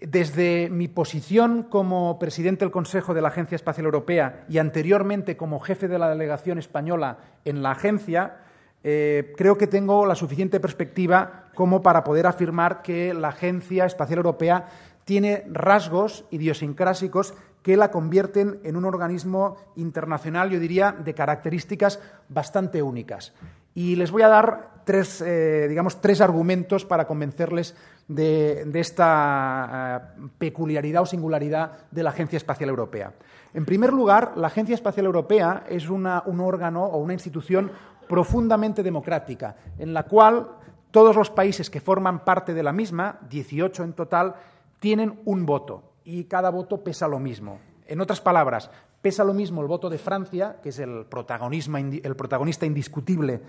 Desde mi posición como presidente del Consejo de la Agencia Espacial Europea y anteriormente como jefe de la delegación española en la agencia, eh, creo que tengo la suficiente perspectiva como para poder afirmar que la Agencia Espacial Europea tiene rasgos idiosincrásicos que la convierten en un organismo internacional, yo diría, de características bastante únicas. Y les voy a dar tres, eh, digamos, tres argumentos para convencerles de, esta eh, peculiaridad o singularidad de la Agencia Espacial Europea. En primer lugar, la Agencia Espacial Europea es una, un órgano o una institución profundamente democrática, en la cual todos los países que forman parte de la misma, 18 en total, tienen un voto y cada voto pesa lo mismo. En otras palabras, pesa lo mismo el voto de Francia, que es el, el protagonista indiscutible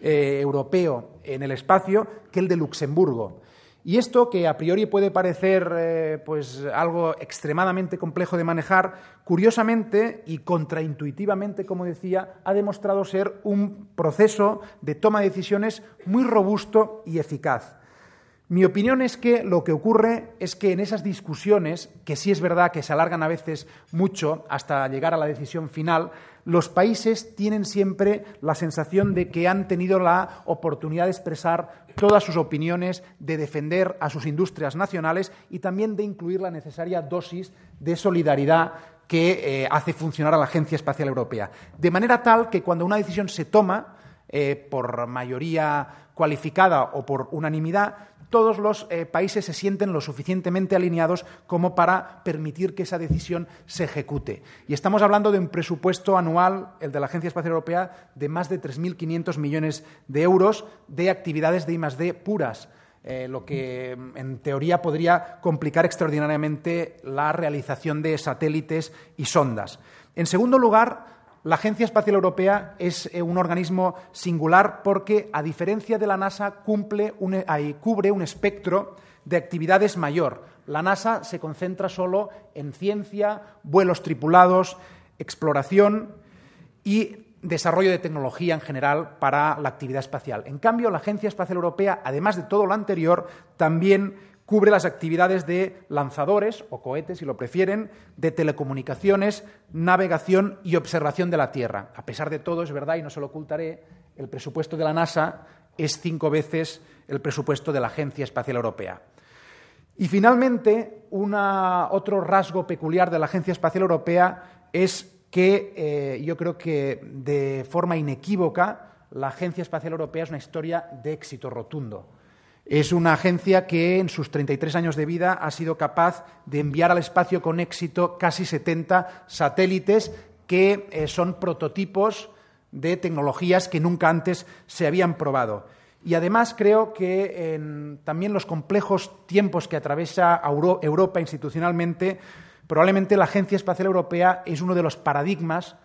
eh, europeo en el espacio que el de Luxemburgo. Y esto, que a priori puede parecer eh, pues, algo extremadamente complejo de manejar, curiosamente y contraintuitivamente, como decía, ha demostrado ser un proceso de toma de decisiones muy robusto y eficaz. Mi opinión es que lo que ocurre es que en esas discusiones, que sí es verdad que se alargan a veces mucho hasta llegar a la decisión final, los países tienen siempre la sensación de que han tenido la oportunidad de expresar todas sus opiniones, de defender a sus industrias nacionales y también de incluir la necesaria dosis de solidaridad que eh, hace funcionar a la Agencia Espacial Europea. De manera tal que cuando una decisión se toma, eh, por mayoría cualificada o por unanimidad, todos los eh, países se sienten lo suficientemente alineados como para permitir que esa decisión se ejecute. Y estamos hablando de un presupuesto anual, el de la Agencia Espacial Europea, de más de 3.500 millones de euros de actividades de I+.D. puras. Eh, lo que mm, en teoría podría complicar extraordinariamente la realización de satélites y sondas. En segundo lugar, la Agencia Espacial Europea es eh, un organismo singular porque, a diferencia de la NASA, cumple eh, cubre un espectro de actividades mayor. La NASA se concentra solo en ciencia, vuelos tripulados, exploración y desarrollo de tecnología en general para la actividad espacial. En cambio, la Agencia Espacial Europea, además de todo lo anterior, también cubre las actividades de lanzadores o cohetes, si lo prefieren, de telecomunicaciones, navegación y observación de la Tierra. A pesar de todo, es verdad, y no se lo ocultaré, el presupuesto de la NASA es cinco veces el presupuesto de la Agencia Espacial Europea. Y finalmente, otro rasgo peculiar de la Agencia Espacial Europea es que eh, yo creo que de forma inequívoca la Agencia Espacial Europea es una historia de éxito rotundo es una agencia que en sus 33 años de vida ha sido capaz de enviar al espacio con éxito casi 70 satélites que eh, son prototipos de tecnologías que nunca antes se habían probado. Y además creo que en también los complejos tiempos que atraviesa Europa institucionalmente, probablemente la Agencia Espacial Europea es uno de los paradigmas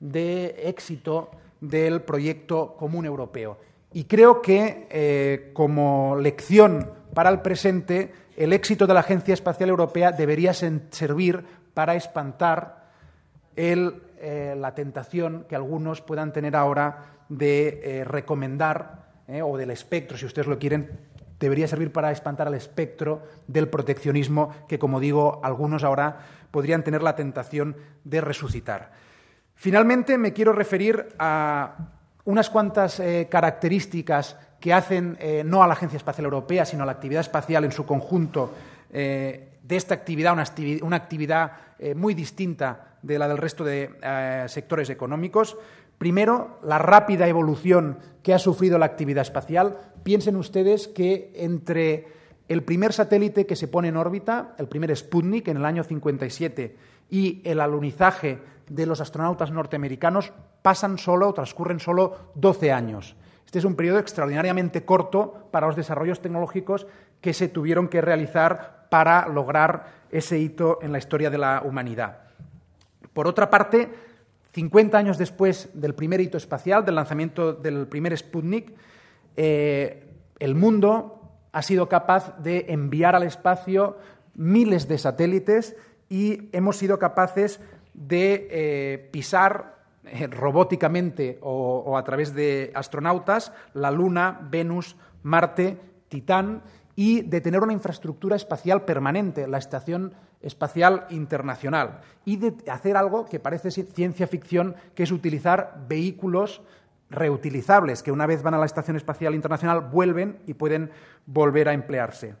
de éxito del proyecto común europeo. Y creo que eh, como lección para el presente, el éxito de la Agencia Espacial Europea debería servir para espantar eh, la tentación que algunos puedan tener ahora de eh, recomendar, o del espectro, si ustedes lo quieren, debería servir para espantar al espectro del proteccionismo que, como digo, algunos ahora podrían tener la tentación de resucitar. Finalmente, me quiero referir a unas cuantas eh, características que hacen eh, no a la Agencia Espacial Europea, sino a la actividad espacial en su conjunto, eh, de esta actividad, una, actividad, una actividad muy distinta de la del resto de sectores económicos. Primero, la rápida evolución que ha sufrido la actividad espacial. Piensen ustedes que entre el primer satélite que se pone en órbita, el primer Sputnik, en el año 57, y el alunizaje de los astronautas norteamericanos pasan solo, transcurren solo 12 años. Este es un periodo extraordinariamente corto para los desarrollos tecnológicos que se tuvieron que realizar para lograr ese hito en la historia de la humanidad. Por otra parte, 50 años después del primer hito espacial, del lanzamiento del primer Sputnik, eh, el mundo ha sido capaz de enviar al espacio miles de satélites y hemos sido capaces de eh, pisar eh, robóticamente o, o a través de astronautas la Luna, Venus, Marte, Titán y de tener una infraestructura espacial permanente, la Estación Espacial Internacional, y de hacer algo que parece ciencia ficción, que es utilizar vehículos reutilizables, que una vez van a la Estación Espacial Internacional vuelven y pueden volver a emplearse.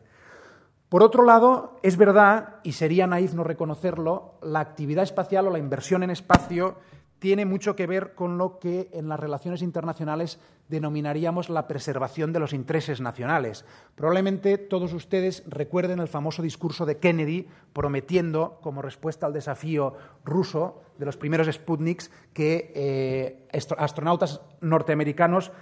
Por otro lado, es verdad, y sería naíz no reconocerlo, la actividad espacial o la inversión en espacio tiene mucho que ver con lo que en las relaciones internacionales denominaríamos la preservación de los intereses nacionales. Probablemente todos ustedes recuerden el famoso discurso de Kennedy prometiendo, como respuesta al desafío ruso de los primeros Sputniks, que eh, astronautas norteamericanos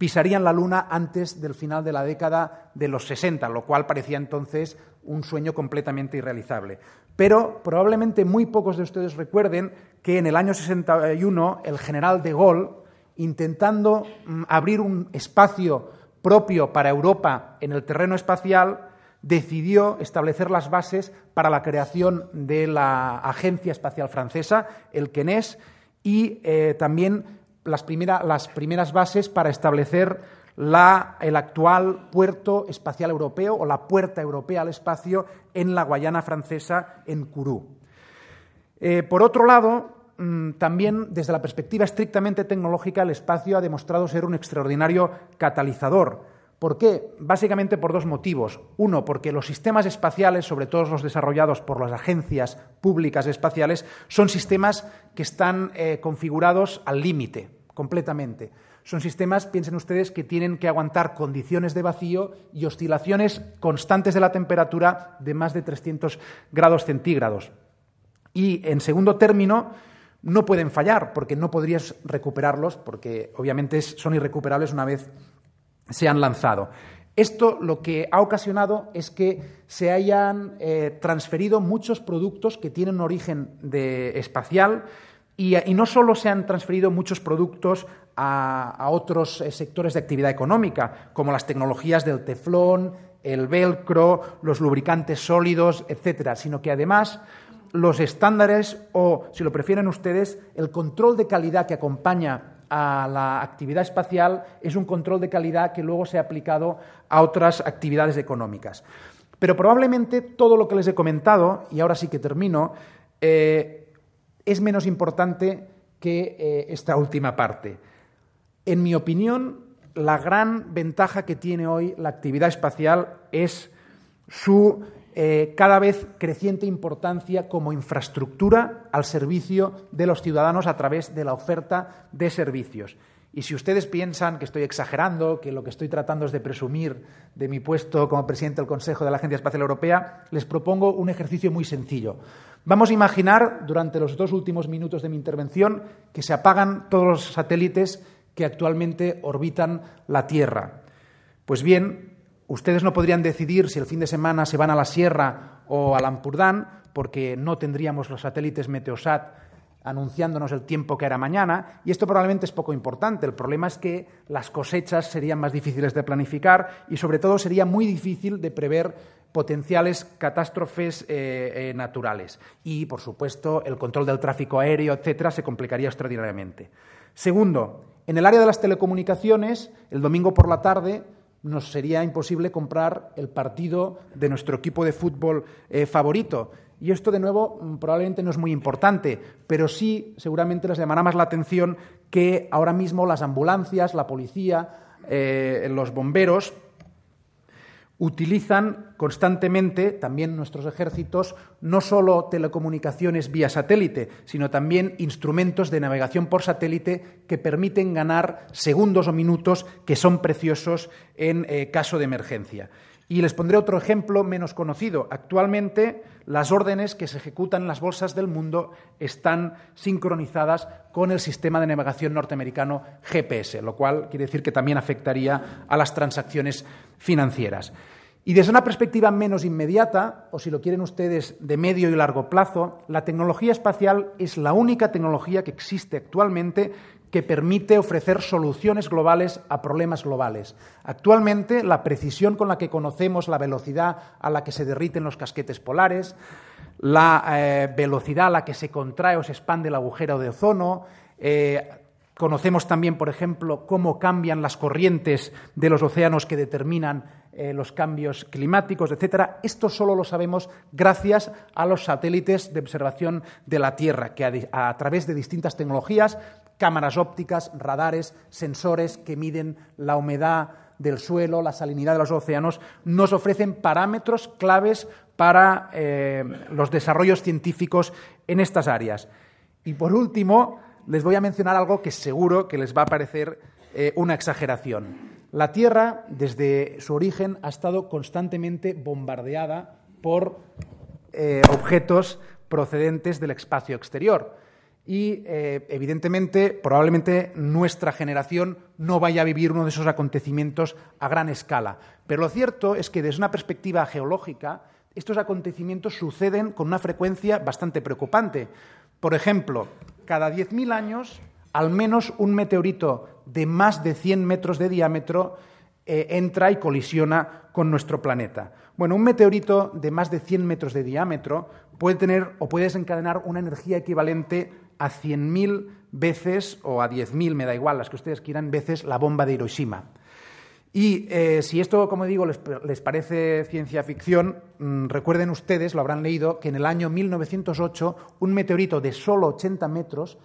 pisarían la Luna antes del final de la década de los 60, lo cual parecía entonces un sueño completamente irrealizable. Pero probablemente muy pocos de ustedes recuerden que en el año 61 el general de Gaulle, intentando mm, abrir un espacio propio para Europa en el terreno espacial, decidió establecer las bases para la creación de la Agencia Espacial Francesa, el CNES, y eh, también las, primeras bases para establecer la, el actual puerto espacial europeo o la puerta europea al espacio en la Guayana francesa, en Curú eh, por otro lado, mm, también desde la perspectiva estrictamente tecnológica, el espacio ha demostrado ser un extraordinario catalizador ¿Por qué? Básicamente por dos motivos. Uno, porque los sistemas espaciales, sobre todo los desarrollados por las agencias públicas espaciales, son sistemas que están eh, configurados al límite, completamente. Son sistemas, piensen ustedes, que tienen que aguantar condiciones de vacío y oscilaciones constantes de la temperatura de más de 300 grados centígrados. Y, en segundo término, no pueden fallar, porque no podrías recuperarlos, porque obviamente son irrecuperables una vez se han lanzado. Esto lo que ha ocasionado es que se hayan eh, transferido muchos productos que tienen origen de espacial y, no solo se han transferido muchos productos a, a otros eh, sectores de actividad económica, como las tecnologías del teflón, el velcro, los lubricantes sólidos, etcétera, sino que además los estándares o, si lo prefieren ustedes, el control de calidad que acompaña a la actividad espacial es un control de calidad que luego se ha aplicado a otras actividades económicas. Pero probablemente todo lo que les he comentado, y ahora sí que termino, eh, es menos importante que eh, esta última parte. En mi opinión, la gran ventaja que tiene hoy la actividad espacial es su eh, cada vez creciente importancia como infraestructura al servicio de los ciudadanos a través de la oferta de servicios. Y si ustedes piensan que estoy exagerando, que lo que estoy tratando es de presumir de mi puesto como presidente del Consejo de la Agencia Espacial Europea, les propongo un ejercicio muy sencillo. Vamos a imaginar, durante los dos últimos minutos de mi intervención, que se apagan todos los satélites que actualmente orbitan la Tierra. Pues bien, ustedes no podrían decidir si el fin de semana se van a la Sierra o al Ampurdán, porque no tendríamos los satélites Meteosat anunciándonos el tiempo que hará mañana, y esto probablemente es poco importante. El problema es que las cosechas serían más difíciles de planificar y, sobre todo, sería muy difícil de prever potenciales catástrofes eh, eh, naturales. Y, por supuesto, el control del tráfico aéreo, etcétera, se complicaría extraordinariamente. Segundo, en el área de las telecomunicaciones, el domingo por la tarde nos sería imposible comprar el partido de nuestro equipo de fútbol eh, favorito. Y esto, de nuevo, mm, probablemente no es muy importante, pero sí seguramente les llamará más la atención que ahora mismo las ambulancias, la policía, eh, los bomberos Utilizan constantemente también nuestros ejércitos no solo telecomunicaciones vía satélite, sino también instrumentos de navegación por satélite que permiten ganar segundos o minutos que son preciosos en eh, caso de emergencia. Y les pondré otro ejemplo menos conocido. Actualmente las órdenes que se ejecutan en las bolsas del mundo están sincronizadas con el sistema de navegación norteamericano GPS, lo cual quiere decir que también afectaría a las transacciones financieras. Y desde una perspectiva menos inmediata, o si lo quieren ustedes de medio y largo plazo, la tecnología espacial es la única tecnología que existe actualmente que permite ofrecer soluciones globales a problemas globales. Actualmente, la precisión con la que conocemos la velocidad a la que se derriten los casquetes polares, la eh, velocidad a la que se contrae o se expande el agujero de ozono, eh, Conocemos también, por ejemplo, cómo cambian las corrientes de los océanos que determinan eh, los cambios climáticos, etcétera. Esto solo lo sabemos gracias a los satélites de observación de la Tierra, que a, través de distintas tecnologías, cámaras ópticas, radares, sensores que miden la humedad del suelo, la salinidad de los océanos, nos ofrecen parámetros claves para eh, los desarrollos científicos en estas áreas. Y por último, les voy a mencionar algo que seguro que les va a parecer eh, una exageración. La Tierra, desde su origen, ha estado constantemente bombardeada por eh, objetos procedentes del espacio exterior. Y, eh, evidentemente, probablemente nuestra generación no vaya a vivir uno de esos acontecimientos a gran escala. Pero lo cierto es que, desde una perspectiva geológica, estos acontecimientos suceden con una frecuencia bastante preocupante. Por ejemplo, cada 10.000 años, al menos un meteorito de más de 100 metros de diámetro eh, entra y colisiona con nuestro planeta. Bueno, un meteorito de más de 100 metros de diámetro puede tener o puede desencadenar una energía equivalente a 100.000 veces o a 10.000, me da igual, las que ustedes quieran, veces la bomba de Hiroshima. Y eh, si esto, como digo, les, parece ciencia ficción, mm, recuerden ustedes, lo habrán leído, que en el año 1908 un meteorito de solo 80 metros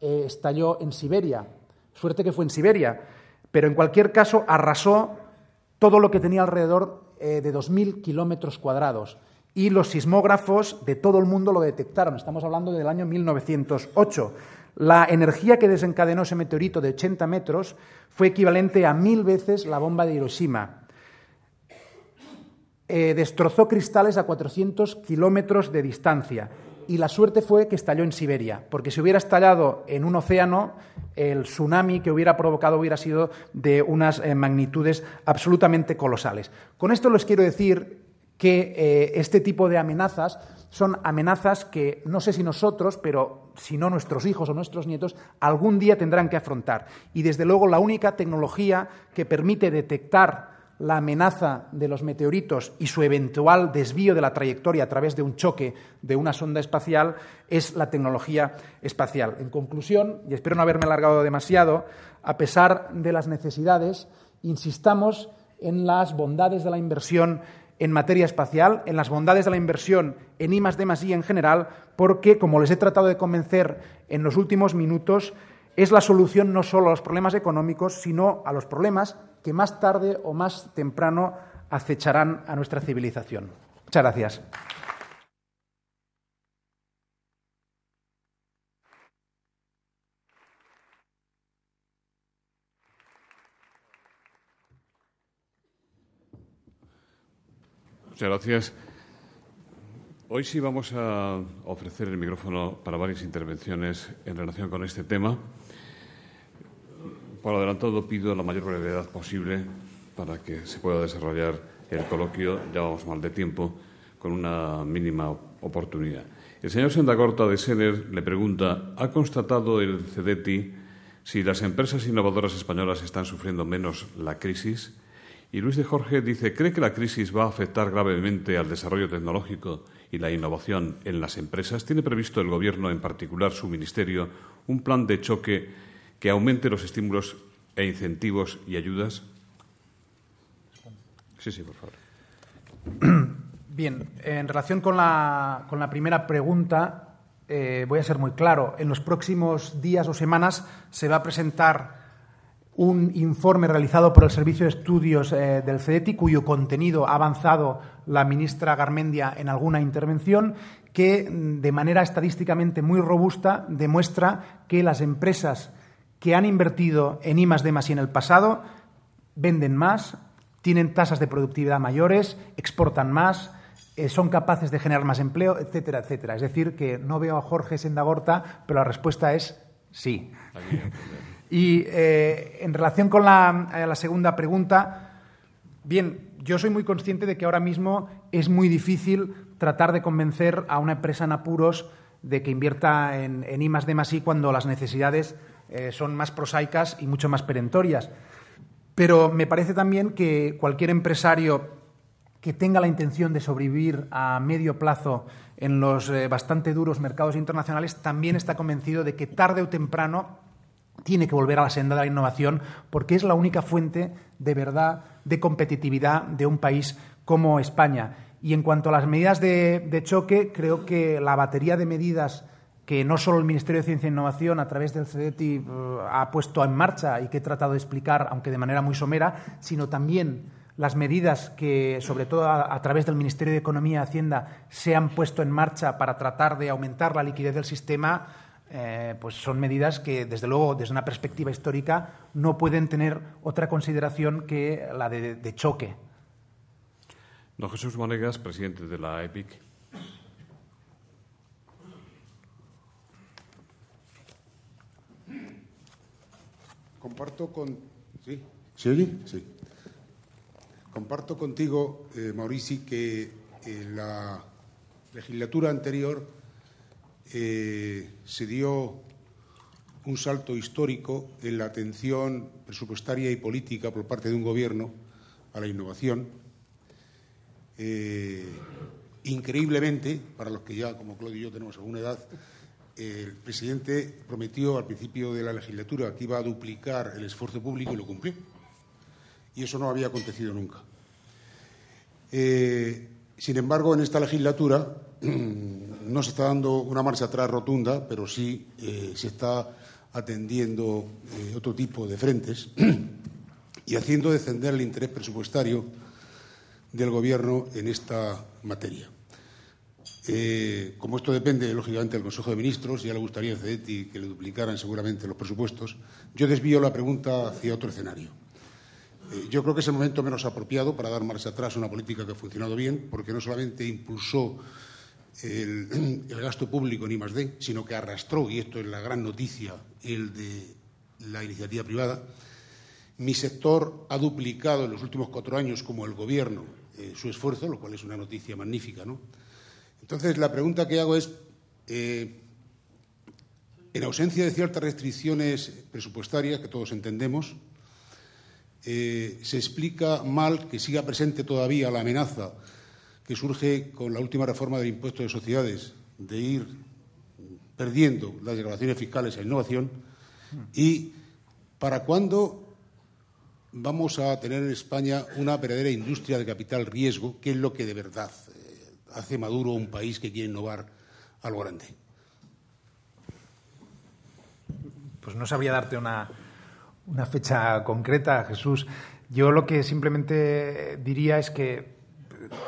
eh, estalló en Siberia. Suerte que fue en Siberia, pero en cualquier caso arrasó todo lo que tenía alrededor eh, de de 2.000 kilómetros cuadrados. Y los sismógrafos de todo el mundo lo detectaron. Estamos hablando del año 1908. La energía que desencadenó ese meteorito de 80 metros fue equivalente a mil veces la bomba de Hiroshima. Eh, destrozó cristales a 400 kilómetros de distancia y la suerte fue que estalló en Siberia, porque si hubiera estallado en un océano, el tsunami que hubiera provocado hubiera sido de unas eh, magnitudes absolutamente colosales. Con esto les quiero decir que eh, este tipo de amenazas son amenazas que no sé si nosotros, pero si no nuestros hijos o nuestros nietos, algún día tendrán que afrontar. Y desde luego la única tecnología que permite detectar la amenaza de los meteoritos y su eventual desvío de la trayectoria a través de un choque de una sonda espacial es la tecnología espacial. En conclusión, y espero no haberme alargado demasiado, a pesar de las necesidades, insistamos en las bondades de la inversión en materia espacial, en las bondades de la inversión en I, D, I en general, porque, como les he tratado de convencer en los últimos minutos, es la solución no solo a los problemas económicos, sino a los problemas que más tarde o más temprano acecharán a nuestra civilización. Muchas gracias. Muchas gracias. Hoy sí vamos a ofrecer el micrófono para varias intervenciones en relación con este tema. Por adelantado pido la mayor brevedad posible para que se pueda desarrollar el coloquio, ya vamos mal de tiempo, con una mínima oportunidad. El señor Sendagorta de Sener le pregunta, ¿ha constatado el CEDETI si las empresas innovadoras españolas están sufriendo menos la crisis? Y Luis de Jorge dice, ¿cree que la crisis va a afectar gravemente al desarrollo tecnológico y la innovación en las empresas? ¿Tiene previsto el Gobierno, en particular su Ministerio, un plan de choque que aumente los estímulos e incentivos y ayudas? Sí, sí, por favor. *clears throat* Bien, en relación con la, primera pregunta, eh, voy a ser muy claro. En los próximos días o semanas se va a presentar un informe realizado por el Servicio de Estudios eh, del CEDETI, cuyo contenido ha avanzado la ministra Garmendia en alguna intervención, que mm, de manera estadísticamente muy robusta demuestra que las empresas que han invertido en I, D, en el pasado venden más, tienen tasas de productividad mayores, exportan más, eh, son capaces de generar más empleo, etcétera, etcétera. Es decir, que no veo a Jorge Sendagorta, pero la respuesta es sí. Y eh, en relación con eh, la, segunda pregunta, bien, yo soy muy consciente de que ahora mismo es muy difícil tratar de convencer a una empresa en apuros de que invierta en, en I D I cuando las necesidades eh, son más prosaicas y mucho más perentorias. Pero me parece también que cualquier empresario que tenga la intención de sobrevivir a medio plazo en los bastante duros mercados internacionales también está convencido de que tarde o temprano tiene que volver a la senda de la innovación porque es la única fuente de verdad de competitividad de un país como España. Y en cuanto a las medidas de, choque, creo que la batería de medidas que no solo el Ministerio de Ciencia e Innovación a través del CDTI eh, ha puesto en marcha y que he tratado de explicar, aunque de manera muy somera, sino también las medidas que, sobre todo a, través del Ministerio de Economía y Hacienda, se han puesto en marcha para tratar de aumentar la liquidez del sistema, eh, pues son medidas que, desde luego, desde una perspectiva histórica, no pueden tener otra consideración que la de, choque. Don Jesús Monegas, presidente de la EPIC. Comparto con. ¿Sí? Sí. Comparto contigo, eh, Maurici, que en eh, la legislatura anterior eh, se dio un salto histórico en la atención presupuestaria y política por parte de un gobierno a la innovación. Eh, increíblemente, para los que ya, como Claudio y yo, tenemos alguna edad, el presidente prometió al principio de la legislatura que iba a duplicar el esfuerzo público y lo cumplió. Y eso no había acontecido nunca. Eh, sin embargo, en esta legislatura *clears throat* no se está dando una marcha atrás rotunda, pero sí eh, se está atendiendo eh, otro tipo de frentes *clears throat* y haciendo descender el interés presupuestario del Gobierno en esta materia. Eh, como esto depende, lógicamente, del Consejo de Ministros, ya le gustaría a CEDETI que le duplicaran seguramente los presupuestos, yo desvío la pregunta hacia otro escenario. yo creo que es el momento menos apropiado para dar marcha atrás a una política que ha funcionado bien, porque no solamente impulsó *clears throat* el, gasto público en I+.D., sino que arrastró, y esto es la gran noticia, el de la iniciativa privada. Mi sector ha duplicado en los últimos cuatro años, como el Gobierno, eh, su esfuerzo, lo cual es una noticia magnífica. ¿no? Entonces, la pregunta que hago es, eh, en ausencia de ciertas restricciones presupuestarias que todos entendemos, eh, se explica mal que siga presente todavía la amenaza que surge con la última reforma del impuesto de sociedades, de ir perdiendo las declaraciones fiscales a innovación, y para cuándo vamos a tener en España una verdadera industria de capital riesgo, que es lo que de verdad eh, hace maduro un país que quiere innovar a lo grande. Pues no sabría darte una, una fecha concreta, Jesús. Yo lo que simplemente diría es que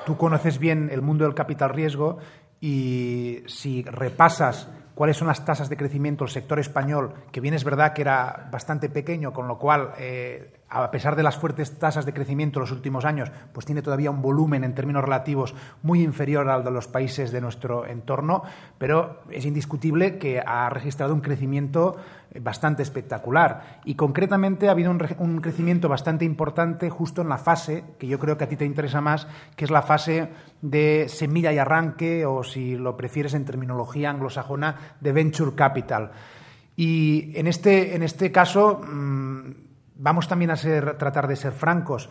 tú conoces bien el mundo del capital riesgo y si repasas cuáles son las tasas de crecimiento del sector español, que bien es verdad que era bastante pequeño, con lo cual eh, a pesar de las fuertes tasas de crecimiento en los últimos años, pues tiene todavía un volumen en términos relativos muy inferior al de los países de nuestro entorno, pero es indiscutible que ha registrado un crecimiento eh, bastante espectacular. Y concretamente ha habido un, crecimiento bastante importante justo en la fase, que yo creo que a ti te interesa más, que es la fase de semilla y arranque, o si lo prefieres en terminología anglosajona, de venture capital. Y en este, en este caso... Mm, vamos también a ser, tratar de ser francos.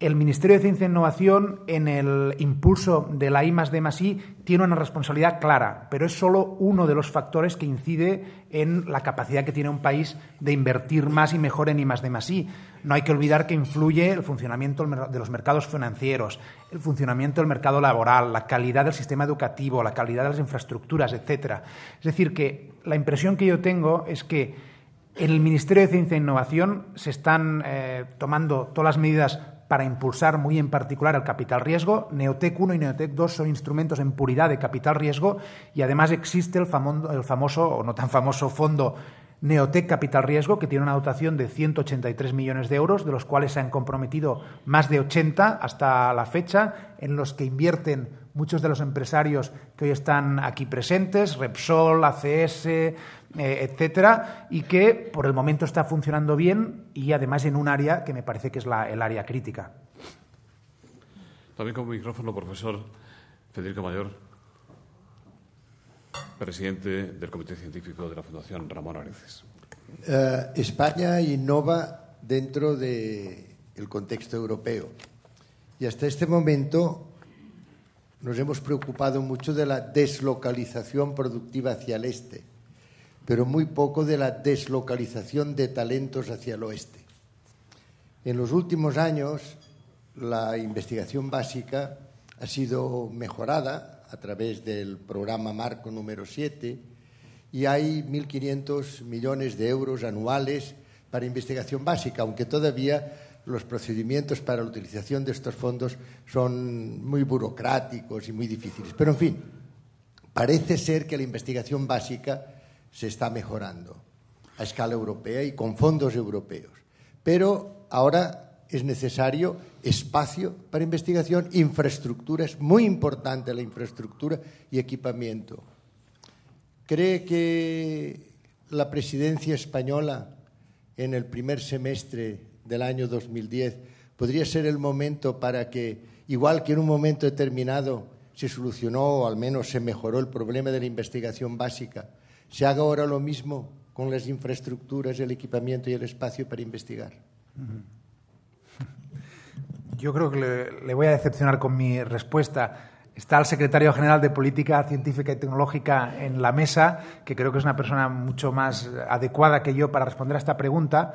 El Ministerio de Ciencia e Innovación, en el impulso de la I, D, I, tiene una responsabilidad clara, pero es solo uno de los factores que incide en la capacidad que tiene un país de invertir más y mejor en I, D, I. No hay que olvidar que influye el funcionamiento de los mercados financieros, el funcionamiento del mercado laboral, la calidad del sistema educativo, la calidad de las infraestructuras, etc. Es decir, que la impresión que yo tengo es que en el Ministerio de Ciencia e Innovación se están eh, tomando todas las medidas para impulsar muy en particular el capital riesgo. Neotec 1 y Neotec 2 son instrumentos en puridad de capital riesgo y además existe el, el famoso o no tan famoso fondo Neotec Capital Riesgo, que tiene una dotación de 183 millones de euros, de los cuales se han comprometido más de 80 hasta la fecha, en los que invierten muchos de los empresarios que hoy están aquí presentes, Repsol, ACS, eh, etcétera, y que por el momento está funcionando bien y además en un área que me parece que es la, el área crítica. También con micrófono, profesor Federico Mayor, presidente del Comité Científico de la Fundación Ramón Areces. Eh, España innova dentro del contexto europeo y hasta este momento nos hemos preocupado mucho de la deslocalización productiva hacia el este pero muy poco de la deslocalización de talentos hacia el oeste. En los últimos años, la investigación básica ha sido mejorada a través del programa Marco número 7 y hay 1.500 millones de euros anuales para investigación básica, aunque todavía los procedimientos para la utilización de estos fondos son muy burocráticos y muy difíciles. Pero, en fin, parece ser que la investigación básica se está mejorando a escala europea y con fondos europeos. Pero ahora es necesario espacio para investigación, infraestructura, es muy importante la infraestructura y equipamiento. ¿Cree que la presidencia española en el primer semestre del año 2010 podría ser el momento para que, igual que en un momento determinado se solucionó o al menos se mejoró el problema de la investigación básica, se haga ahora lo mismo con las infraestructuras, el equipamiento y el espacio para investigar. *laughs* Yo creo que le, voy a decepcionar con mi respuesta. Está el secretario general de Política Científica y Tecnológica en la mesa, que creo que es una persona mucho más adecuada que yo para responder a esta pregunta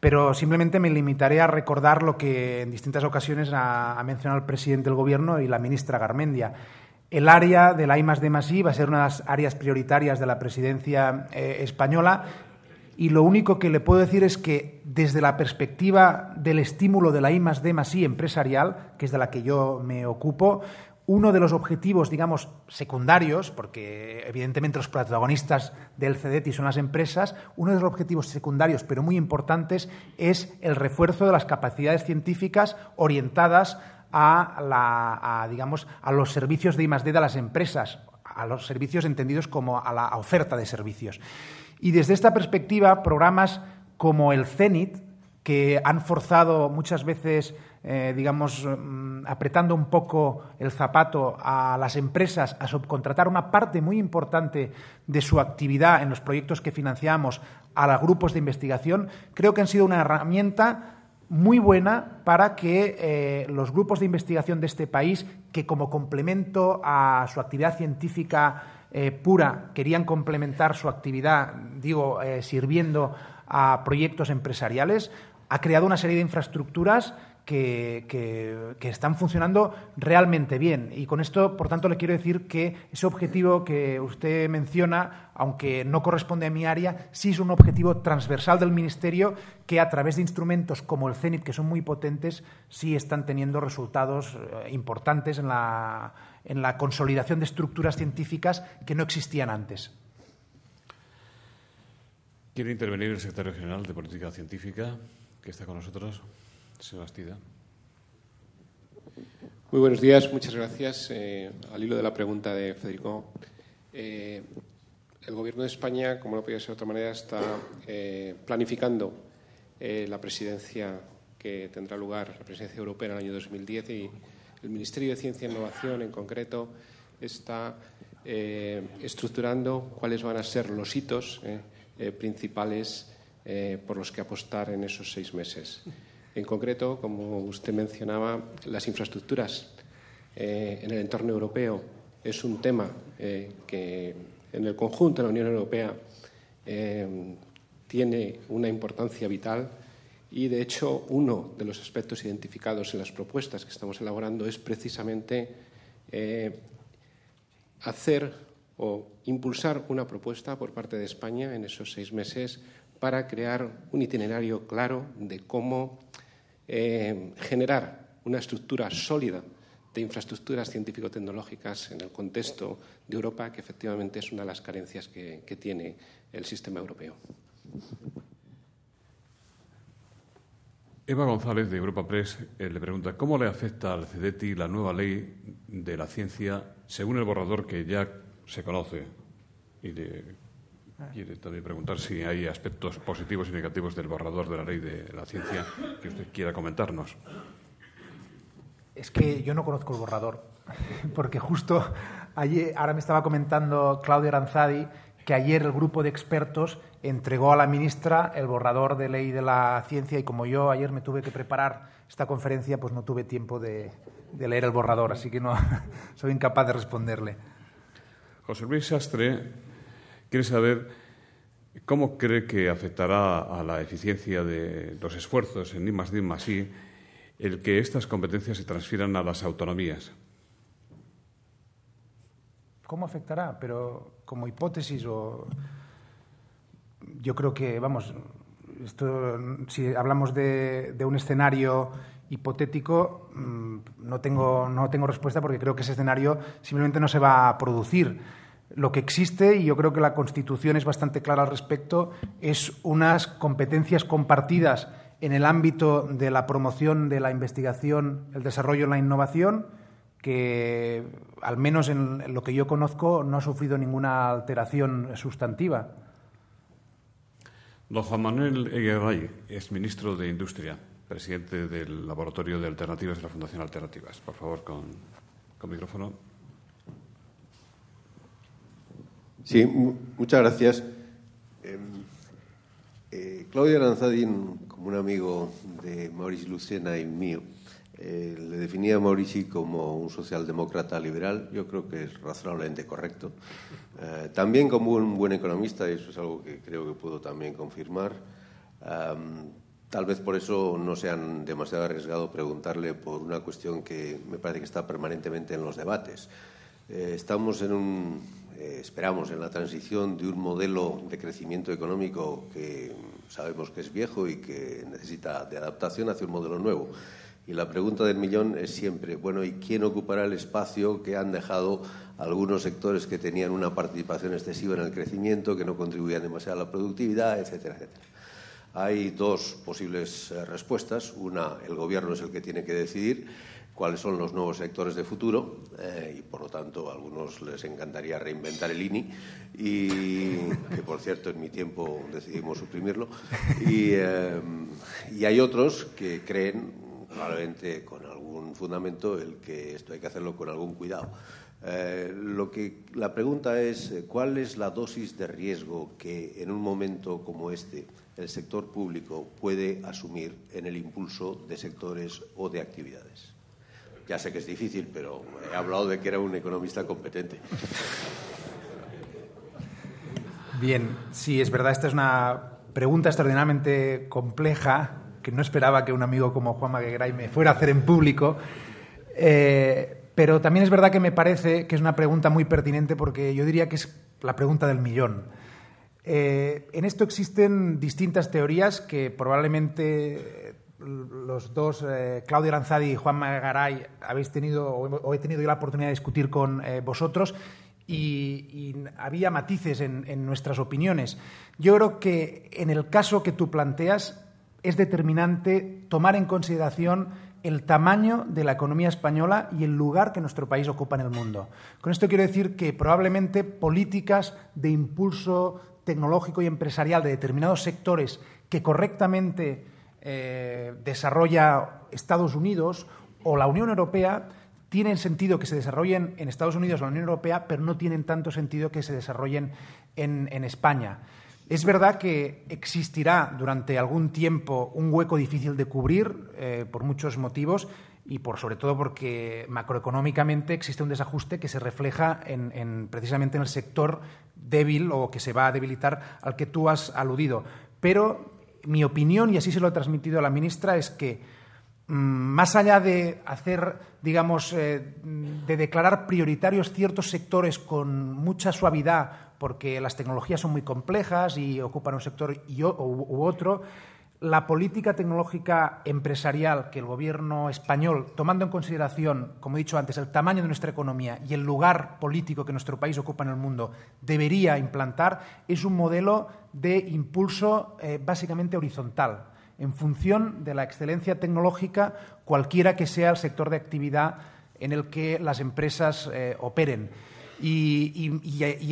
pero simplemente me limitaré a recordar lo que en distintas ocasiones ha, mencionado el presidente del Gobierno y la ministra Garmendia. El área de la I D +I va a ser una de las áreas prioritarias de la presidencia eh, española y lo único que le puedo decir es que desde la perspectiva del estímulo de la I D +I empresarial, que es de la que yo me ocupo, uno de los objetivos, digamos, secundarios, porque evidentemente los protagonistas del CDETI son las empresas, uno de los objetivos secundarios, pero muy importantes, es el refuerzo de las capacidades científicas orientadas a, digamos, a los servicios de I+.D. de las empresas, a los servicios entendidos como a la oferta de servicios. Y desde esta perspectiva, programas como el CENIT, que han forzado muchas veces, eh, digamos, mm, apretando un poco el zapato a las empresas a subcontratar una parte muy importante de su actividad en los proyectos que financiamos a los grupos de investigación, creo que han sido una herramienta muy buena para que eh, los grupos de investigación de este país, que como complemento a su actividad científica eh, pura querían complementar su actividad, digo, eh, sirviendo a proyectos empresariales, ha creado una serie de infraestructuras que, están funcionando realmente bien. Y con esto, por tanto, le quiero decir que ese objetivo que usted menciona, aunque no corresponde a mi área, sí es un objetivo transversal del Ministerio que a través de instrumentos como el CENIT, que son muy potentes, sí están teniendo resultados eh, importantes en la, en la consolidación de estructuras científicas que no existían antes. Quiere intervenir el secretario general de Política Científica, que está con nosotros. Sebastián. Muy buenos días, muchas gracias. Eh, al hilo de la pregunta de Federico, eh, el Gobierno de España, como no podía ser de otra manera, está eh, planificando la presidencia que tendrá lugar, la presidencia europea en el año 2010 y el Ministerio de Ciencia e Innovación en concreto está estructurando cuáles van a ser los hitos principales por los que apostar en esos seis meses. En concreto, como usted mencionaba, las infraestructuras eh, en el entorno europeo es un tema eh, que en el conjunto de la Unión Europea eh, tiene una importancia vital y, de hecho, uno de los aspectos identificados en las propuestas que estamos elaborando es precisamente hacer o impulsar una propuesta por parte de España en esos seis meses para crear un itinerario claro de cómo eh, generar una estructura sólida de infraestructuras científico-tecnológicas en el contexto de Europa, que efectivamente es una de las carencias que, tiene el sistema europeo. Eva González, de Europa Press, eh, le pregunta cómo le afecta al CDTI la nueva ley de la ciencia según el borrador que ya se conoce y de, Quiere también preguntar si hay aspectos positivos y negativos del borrador de la ley de la ciencia que usted quiera comentarnos. Es que yo no conozco el borrador, *laughs* porque justo ayer, ahora me estaba comentando Claudio Aranzadi que ayer el grupo de expertos entregó a la ministra el borrador de ley de la ciencia y como yo ayer me tuve que preparar esta conferencia, pues no tuve tiempo de, leer el borrador, así que no *laughs* soy incapaz de responderle. José Luis Sastre Quiere saber cómo cree que afectará a la eficiencia de los esfuerzos en I, más I el que estas competencias se transfieran a las autonomías. ¿Cómo afectará? Pero como hipótesis o... Yo creo que, vamos, esto, si hablamos de, un escenario hipotético, mm, no tengo, no tengo respuesta porque creo que ese escenario simplemente no se va a producir lo que existe, y yo creo que la Constitución es bastante clara al respecto, es unas competencias compartidas en el ámbito de la promoción de la investigación, el desarrollo y la innovación, que al menos en lo que yo conozco no ha sufrido ninguna alteración sustantiva. Don Juan Manuel Eguerray es ministro de Industria, presidente del Laboratorio de Alternativas de la Fundación Alternativas. Por favor, con, con micrófono. Sí, muchas gracias. Claudia em, eh, como un amigo de Mauricio Lucena y mío, eh, le definía a Mauricio como un socialdemócrata liberal. Yo creo que es razonablemente correcto. Eh, también como un buen economista, eso es algo que creo que puedo también confirmar. Tal vez por eso no sean demasiado arriesgado preguntarle por una cuestión que me parece que está permanentemente en los debates. Eh, estamos en un eh, esperamos en la transición de un modelo de crecimiento económico que sabemos que es viejo y que necesita de adaptación hacia un modelo nuevo. Y la pregunta del millón es siempre, bueno, ¿y quién ocupará el espacio que han dejado algunos sectores que tenían una participación excesiva en el crecimiento, que no contribuían demasiado a la productividad, etcétera, etcétera? Hay dos posibles eh, respuestas. Una, el gobierno es el que tiene que decidir cuáles son los nuevos sectores de futuro eh, y por lo tanto a algunos les encantaría reinventar el INI y *laughs* que por cierto en mi tiempo decidimos suprimirlo eh, y, hay otros que creen probablemente con algún fundamento el que esto hay que hacerlo con algún cuidado. Eh, que la pregunta es cuál es la dosis de riesgo que en un momento como este el sector público puede asumir en el impulso de sectores o de actividades. Ya sé que es difícil, pero he hablado de que era un economista competente. Bien, sí, es verdad, esta es una pregunta extraordinariamente compleja que no esperaba que un amigo como Juan Maguegray me fuera a hacer en público. Eh, pero también es verdad que me parece que es una pregunta muy pertinente porque yo diría que es la pregunta del millón. Eh, en esto existen distintas teorías que probablemente los dos, eh, Claudio Lanzadi y Juan Magaray, habéis tenido, he tenido yo la oportunidad de discutir con eh, vosotros y, había matices en, nuestras opiniones. Yo creo que en el caso que tú planteas es determinante tomar en consideración el tamaño de la economía española y el lugar que nuestro país ocupa en el mundo. Con esto quiero decir que probablemente políticas de impulso tecnológico y empresarial de determinados sectores que correctamente eh, desarrolla Estados Unidos o la Unión Europea, tienen sentido que se desarrollen en Estados Unidos o la Unión Europea, pero no tienen tanto sentido que se desarrollen en, España. Es verdad que existirá durante algún tiempo un hueco difícil de cubrir eh, por muchos motivos y por sobre todo porque macroeconómicamente existe un desajuste que se refleja en, precisamente en el sector débil o que se va a debilitar al que tú has aludido. Pero mi opinión, y así se lo he transmitido a la ministra, es que mm, más allá de hacer, digamos, eh, de declarar prioritarios ciertos sectores con mucha suavidad, porque las tecnologías son muy complejas y ocupan un sector u otro, la política tecnológica empresarial que el gobierno español, tomando en consideración, como he dicho antes, el tamaño de nuestra economía y el lugar político que nuestro país ocupa en el mundo, debería implantar, es un modelo de impulso eh, básicamente horizontal, en función de la excelencia tecnológica, cualquiera que sea el sector de actividad en el que las empresas eh, operen. Y,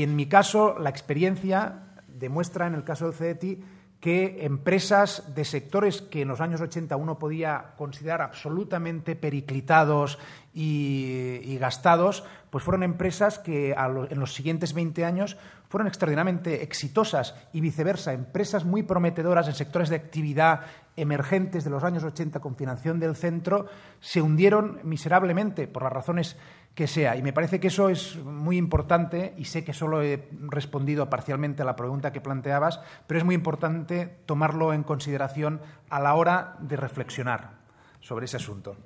en mi caso, la experiencia demuestra, en el caso del CETI, que empresas de sectores que en los años 80 uno podía considerar absolutamente periclitados y, gastados, pues fueron empresas que en los siguientes 20 años fueron extraordinariamente exitosas y viceversa, empresas muy prometedoras en sectores de actividad emergentes de los años 80 con financiación del centro, se hundieron miserablemente por las razones que sea. Y me parece que eso es muy importante, y sé que solo he respondido parcialmente a la pregunta que planteabas, pero es muy importante tomarlo en consideración a la hora de reflexionar sobre ese asunto.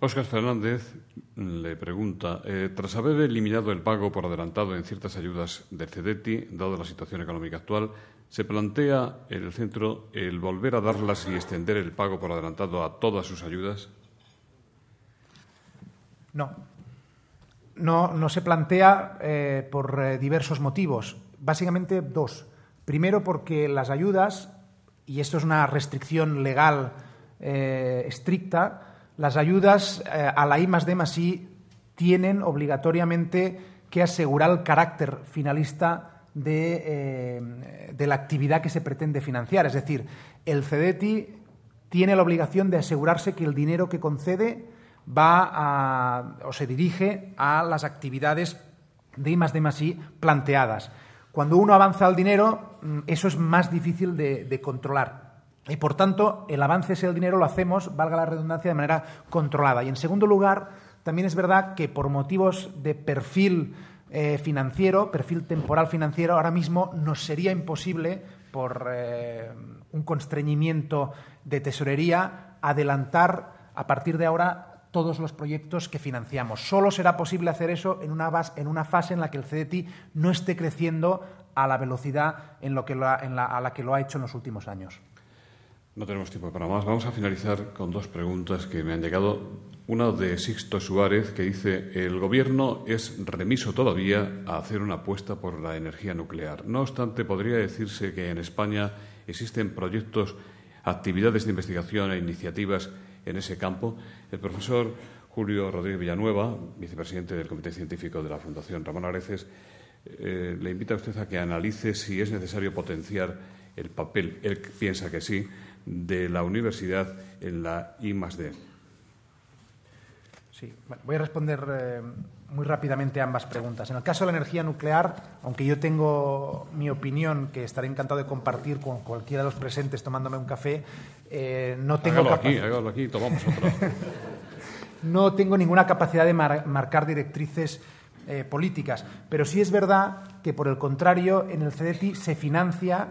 Óscar Fernández le pregunta, eh, tras haber eliminado el pago por adelantado en ciertas ayudas del CEDETI, dado la situación económica actual, ¿se plantea en el centro el volver a darlas y extender el pago por adelantado a todas sus ayudas? No. No, se plantea eh, por eh, diversos motivos. Básicamente dos. Primero, porque las ayudas, y esto es una restricción legal estricta, las ayudas eh, a la I más D I tienen obligatoriamente que asegurar el carácter finalista eh, de, la actividad que se pretende financiar. Es decir, el CDETI tiene la obligación de asegurarse que el dinero que concede va a, o se dirige a las actividades de I más D I planteadas. Cuando uno avanza el dinero, mm, eso es más difícil de controlar. Y por tanto, el avance ese del dinero lo hacemos, valga la redundancia, de manera controlada. Y en segundo lugar, también es verdad que por motivos de perfil eh, financiero, perfil temporal financiero, ahora mismo nos sería imposible, por eh, un constreñimiento de tesorería, adelantar a partir de ahora todos los proyectos que financiamos. Solo será posible hacer eso en una, fase en la que el CDT no esté creciendo a la velocidad a la que lo ha hecho en los últimos años. No tenemos tiempo para más. Vamos a finalizar con dos preguntas que me han llegado. Una de Sixto Suárez que dice, el Gobierno es remiso todavía a hacer una apuesta por la energía nuclear. No obstante, podría decirse que en España existen proyectos, actividades de investigación e iniciativas en ese campo. El profesor Julio Rodríguez Villanueva, vicepresidente del Comité Científico de la Fundación Ramón Areces, eh, le invita a usted a que analice si es necesario potenciar el papel, él piensa que sí, de la universidad en la I Sí, voy a responder eh, muy rápidamente a ambas preguntas. En el caso de la energía nuclear, aunque yo tengo mi opinión que estaré encantado de compartir con cualquiera de los presentes tomándome un café, eh, no tengo hágalo aquí, hágalo aquí, tomamos otro. *laughs* no tengo ninguna capacidad de marcar directrices eh, políticas, pero sí es verdad que por el contrario en el CEDETI... se financia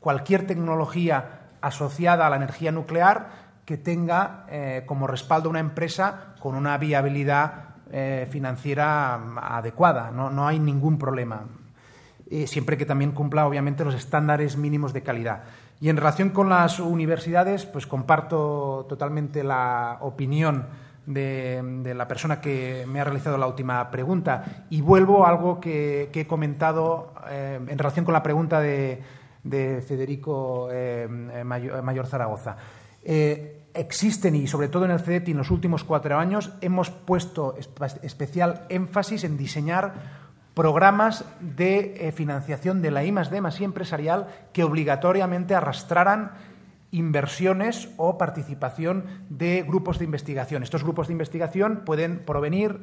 cualquier tecnología asociada a la energía nuclear que tenga eh, como respaldo una empresa con una viabilidad eh, financiera mm, adecuada. No, hay ningún problema. siempre que también cumpla, obviamente, los estándares mínimos de calidad. Y en relación con las universidades, pues comparto totalmente la opinión de, la persona que me ha realizado la última pregunta. Y vuelvo a algo que he comentado eh, en relación con la pregunta de, de Federico eh, eh, eh, Mayor, Zaragoza. existen y sobre todo en el CDT en los últimos cuatro años hemos puesto especial énfasis en diseñar programas de financiación de la I más D más empresarial que obligatoriamente arrastraran inversiones o participación de grupos de investigación. Estos grupos de investigación pueden provenir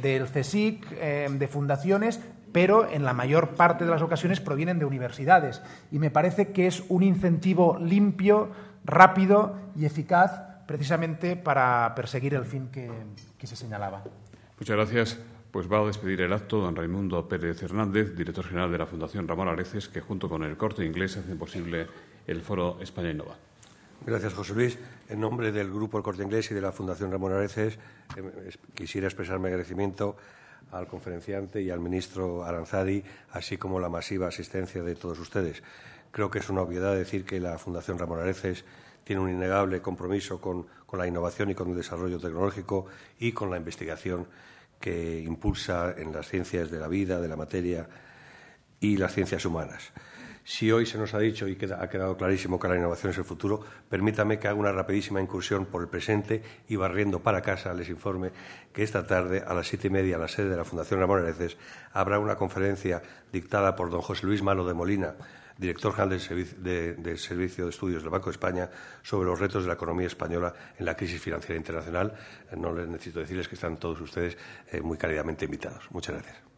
del CSIC, de fundaciones, pero en la mayor parte de las ocasiones provienen de universidades. Y me parece que es un incentivo limpio, rápido y eficaz precisamente para perseguir el fin que, se señalaba. Muchas gracias. Pues va a despedir el acto don Raimundo Pérez Hernández, director general de la Fundación Ramón Areces, que junto con el corte inglés hace posible el foro España Innova. Gracias, José Luis. En nombre del Grupo El Corte Inglés y de la Fundación Ramón Areces, eh, quisiera expresar mi agradecimiento al conferenciante y al ministro Aranzadi, así como la masiva asistencia de todos ustedes. Creo que es una obviedad decir que la Fundación Ramón Areces tiene un innegable compromiso con, con la innovación y con el desarrollo tecnológico y con la investigación que impulsa en las ciencias de la vida, de la materia y las ciencias humanas. Si hoy se nos ha dicho y ha quedado clarísimo que la innovación es el futuro, permítame que haga una rapidísima incursión por el presente y barriendo para casa les informe que esta tarde a las siete y media a la sede de la Fundación Ramón Areces habrá una conferencia dictada por don José Luis Malo de Molina, director general del Servicio de, Servicio de Estudios del Banco de España, sobre los retos de la economía española en la crisis financiera internacional. No les necesito decirles que están todos ustedes eh, muy cálidamente invitados. Muchas gracias.